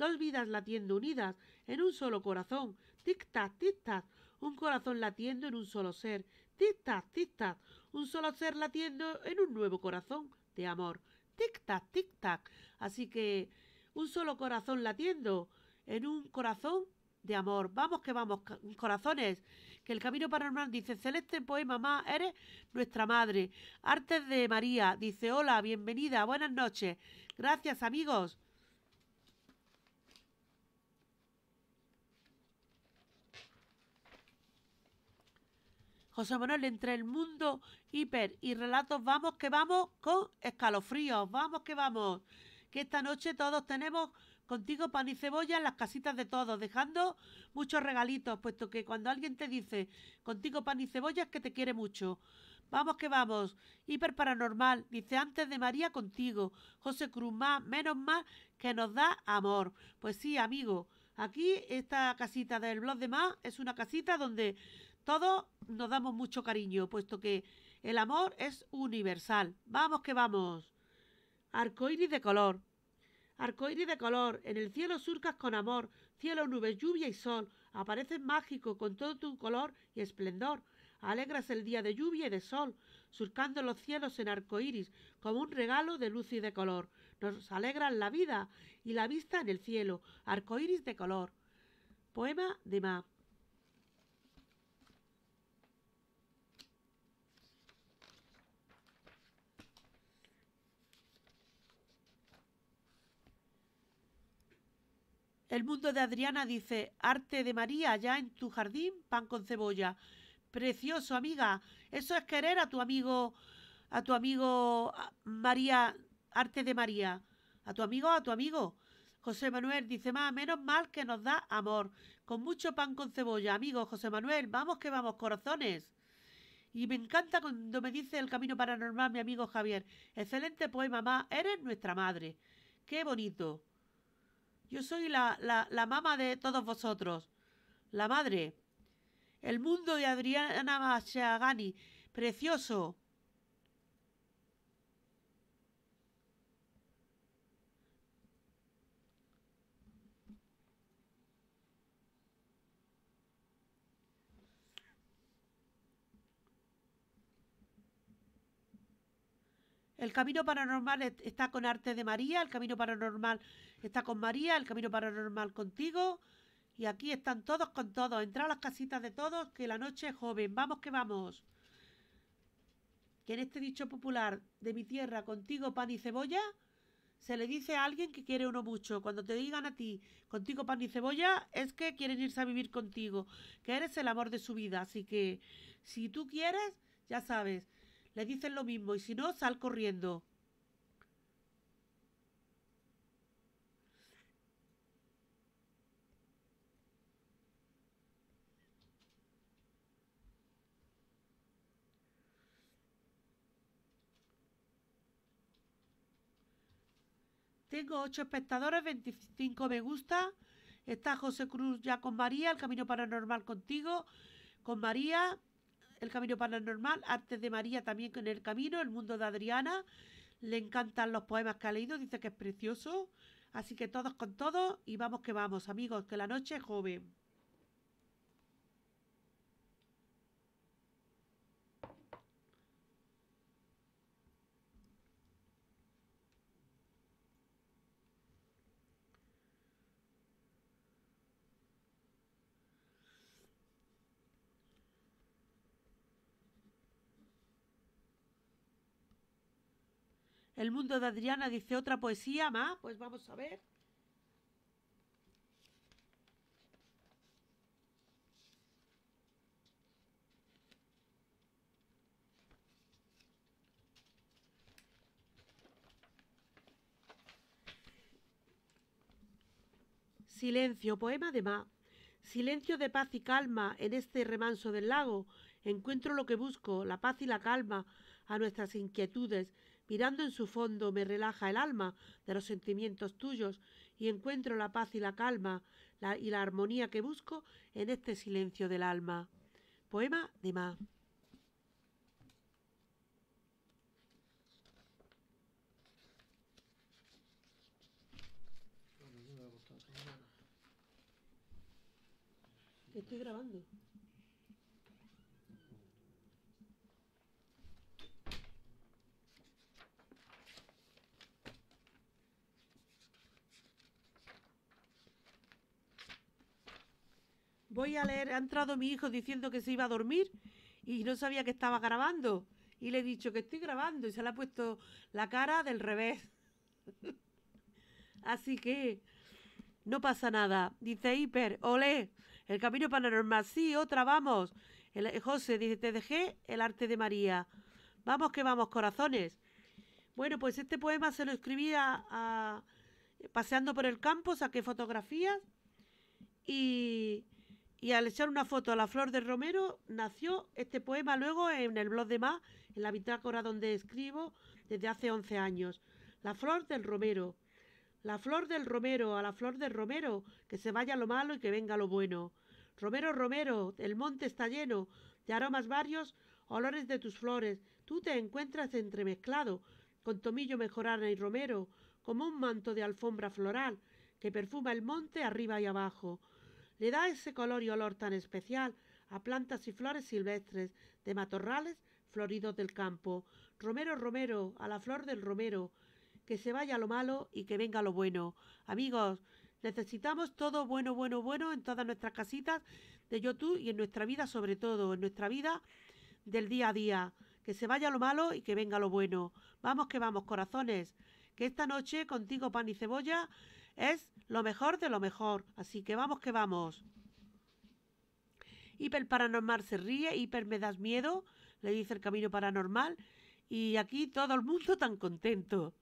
Dos vidas latiendo unidas en un solo corazón. Tic-tac, tic-tac. Un corazón latiendo en un solo ser. Tic-tac, tic-tac. Un solo ser latiendo en un nuevo corazón de amor. Tic-tac, tic-tac. Así que un solo corazón latiendo en un corazón de amor. Vamos que vamos, corazones. Que el camino paranormal dice, celeste poema mamá, eres nuestra madre. Artes de María dice, hola, bienvenida, buenas noches. Gracias amigos. José Manuel, entre el mundo hiper y relatos, vamos que vamos con escalofríos, vamos que vamos. Que esta noche todos tenemos contigo pan y cebolla en las casitas de todos, dejando muchos regalitos, puesto que cuando alguien te dice contigo pan y cebolla es que te quiere mucho. Vamos que vamos. Hiper paranormal. Dice antes de María contigo. José Cruz más, menos más que nos da amor. Pues sí, amigo. Aquí esta casita del blog de más es una casita donde todos nos damos mucho cariño, puesto que el amor es universal. Vamos que vamos. Arcoíris de color. Arcoíris de color. En el cielo surcas con amor. Cielo, nubes, lluvia y sol. Apareces mágico con todo tu color y esplendor. Alegras el día de lluvia y de sol, surcando los cielos en arcoíris como un regalo de luz y de color. Nos alegran la vida y la vista en el cielo. Arcoíris de color. Poema de Ma. El mundo de Adriana dice, arte de María, ya en tu jardín, pan con cebolla. Precioso, amiga. Eso es querer a tu amigo, a tu amigo ah, María, arte de María. A tu amigo, a tu amigo. José Manuel dice, más, menos mal que nos da amor. Con mucho pan con cebolla, amigo José Manuel. Vamos que vamos, corazones. Y me encanta cuando me dice el camino paranormal mi amigo Javier. Excelente poema, mamá. Eres nuestra madre. Qué bonito. Yo soy la, la, mamá de todos vosotros, la madre. El mundo de Adriana Machagani, precioso. El camino paranormal está con Arte de María, el camino paranormal está con María, el camino paranormal contigo. Y aquí están todos con todos. Entra a las casitas de todos, que la noche es joven. Vamos que vamos. Que en este dicho popular de mi tierra, contigo pan y cebolla, se le dice a alguien que quiere uno mucho. Cuando te digan a ti, contigo pan y cebolla, es que quieren irse a vivir contigo, que eres el amor de su vida. Así que, si tú quieres, ya sabes, le dicen lo mismo y si no, sal corriendo. Tengo ocho espectadores, 25 me gusta. Está José Cruz ya con María, el camino paranormal contigo, con María. El Camino Paranormal, Artes de María también con el camino, El Mundo de Adriana. Le encantan los poemas que ha leído, dice que es precioso. Así que todos con todos y vamos que vamos, amigos, que la noche es joven. El mundo de Adriana dice otra poesía Ma, Pues vamos a ver. Silencio, poema de Ma. Silencio de paz y calma en este remanso del lago. Encuentro lo que busco, la paz y la calma a nuestras inquietudes. Mirando en su fondo me relaja el alma de los sentimientos tuyos y encuentro la paz y la calma y la armonía que busco en este silencio del alma. Poema de Ma. Estoy grabando. voy a leer, ha entrado mi hijo diciendo que se iba a dormir y no sabía que estaba grabando. Y le he dicho que estoy grabando y se le ha puesto la cara del revés. [LAUGHS] Así que no pasa nada. Dice Hiper, olé, el camino paranormal. Sí, otra, vamos. El, eh, José dice, te dejé el arte de María. Vamos que vamos, corazones. Bueno, pues este poema se lo escribí a paseando por el campo, saqué fotografías y, y al echar una foto a la flor de Romero nació este poema luego en el blog de más, en la bitácora donde escribo desde hace 11 años. La flor del Romero. La flor del Romero, a la flor del Romero, que se vaya lo malo y que venga lo bueno. Romero, Romero, el monte está lleno de aromas varios, olores de tus flores. Tú te encuentras entremezclado con tomillo mejorana y romero, como un manto de alfombra floral que perfuma el monte arriba y abajo le da ese color y olor tan especial a plantas y flores silvestres de matorrales floridos del campo. Romero, Romero, a la flor del Romero, que se vaya lo malo y que venga lo bueno. Amigos, necesitamos todo bueno, bueno, bueno en todas nuestras casitas de YouTube y en nuestra vida sobre todo, en nuestra vida del día a día. Que se vaya lo malo y que venga lo bueno. Vamos que vamos, corazones. Que esta noche contigo pan y cebolla es lo mejor de lo mejor. Así que vamos que vamos. Hiper Paranormal se ríe, Hiper me das miedo, le dice el camino paranormal. Y aquí todo el mundo tan contento.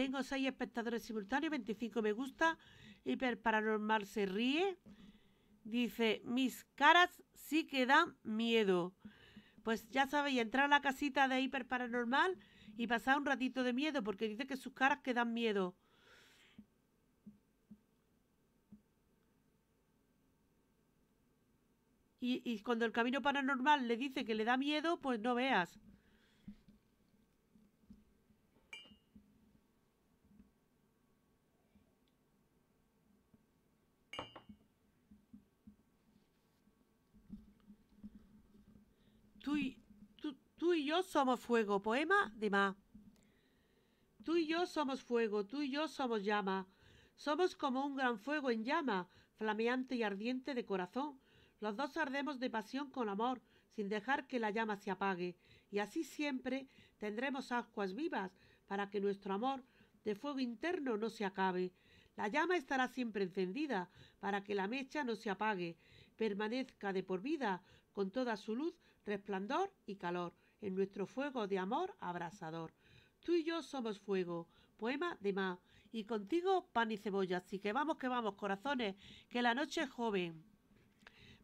Tengo seis espectadores simultáneos, 25 me gusta. Hiper Paranormal se ríe. Dice, mis caras sí que dan miedo. Pues ya sabéis, entrar a la casita de hiperparanormal Paranormal y pasar un ratito de miedo porque dice que sus caras quedan dan miedo. y, cuando el camino paranormal le dice que le da miedo, pues no veas. y yo somos fuego, poema de Ma. Tú y yo somos fuego, tú y yo somos llama. Somos como un gran fuego en llama, flameante y ardiente de corazón. Los dos ardemos de pasión con amor, sin dejar que la llama se apague. Y así siempre tendremos ascuas vivas para que nuestro amor de fuego interno no se acabe. La llama estará siempre encendida para que la mecha no se apague, permanezca de por vida con toda su luz, resplandor y calor en nuestro fuego de amor abrasador. Tú y yo somos fuego, poema de más, y contigo pan y cebolla, así que vamos que vamos, corazones, que la noche es joven.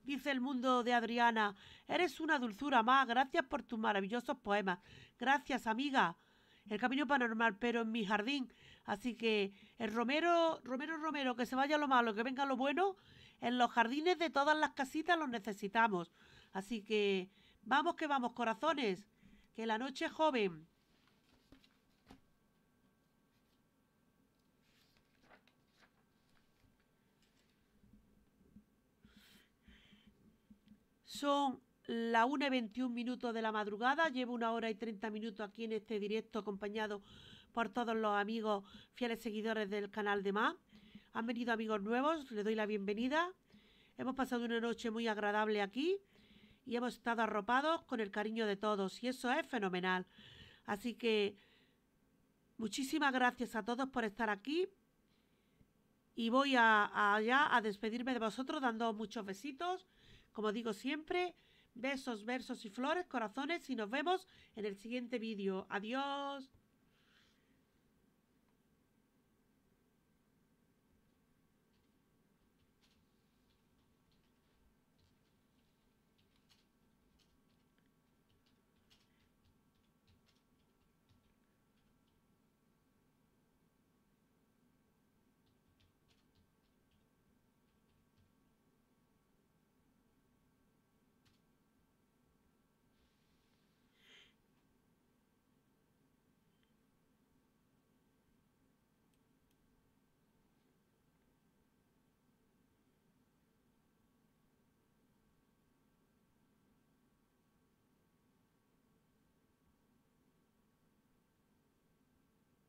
Dice el mundo de Adriana, eres una dulzura más, gracias por tus maravillosos poemas, gracias amiga, el camino paranormal, pero en mi jardín. Así que el Romero, Romero, Romero, que se vaya lo malo, que venga lo bueno, en los jardines de todas las casitas los necesitamos. Así que Vamos que vamos, corazones, que la noche es joven. Son la 1 y 21 minutos de la madrugada. Llevo una hora y 30 minutos aquí en este directo acompañado por todos los amigos fieles seguidores del canal de más. Han venido amigos nuevos, les doy la bienvenida. Hemos pasado una noche muy agradable aquí y hemos estado arropados con el cariño de todos y eso es fenomenal. Así que muchísimas gracias a todos por estar aquí y voy a, allá a despedirme de vosotros dando muchos besitos, como digo siempre, besos, versos y flores, corazones y nos vemos en el siguiente vídeo. Adiós.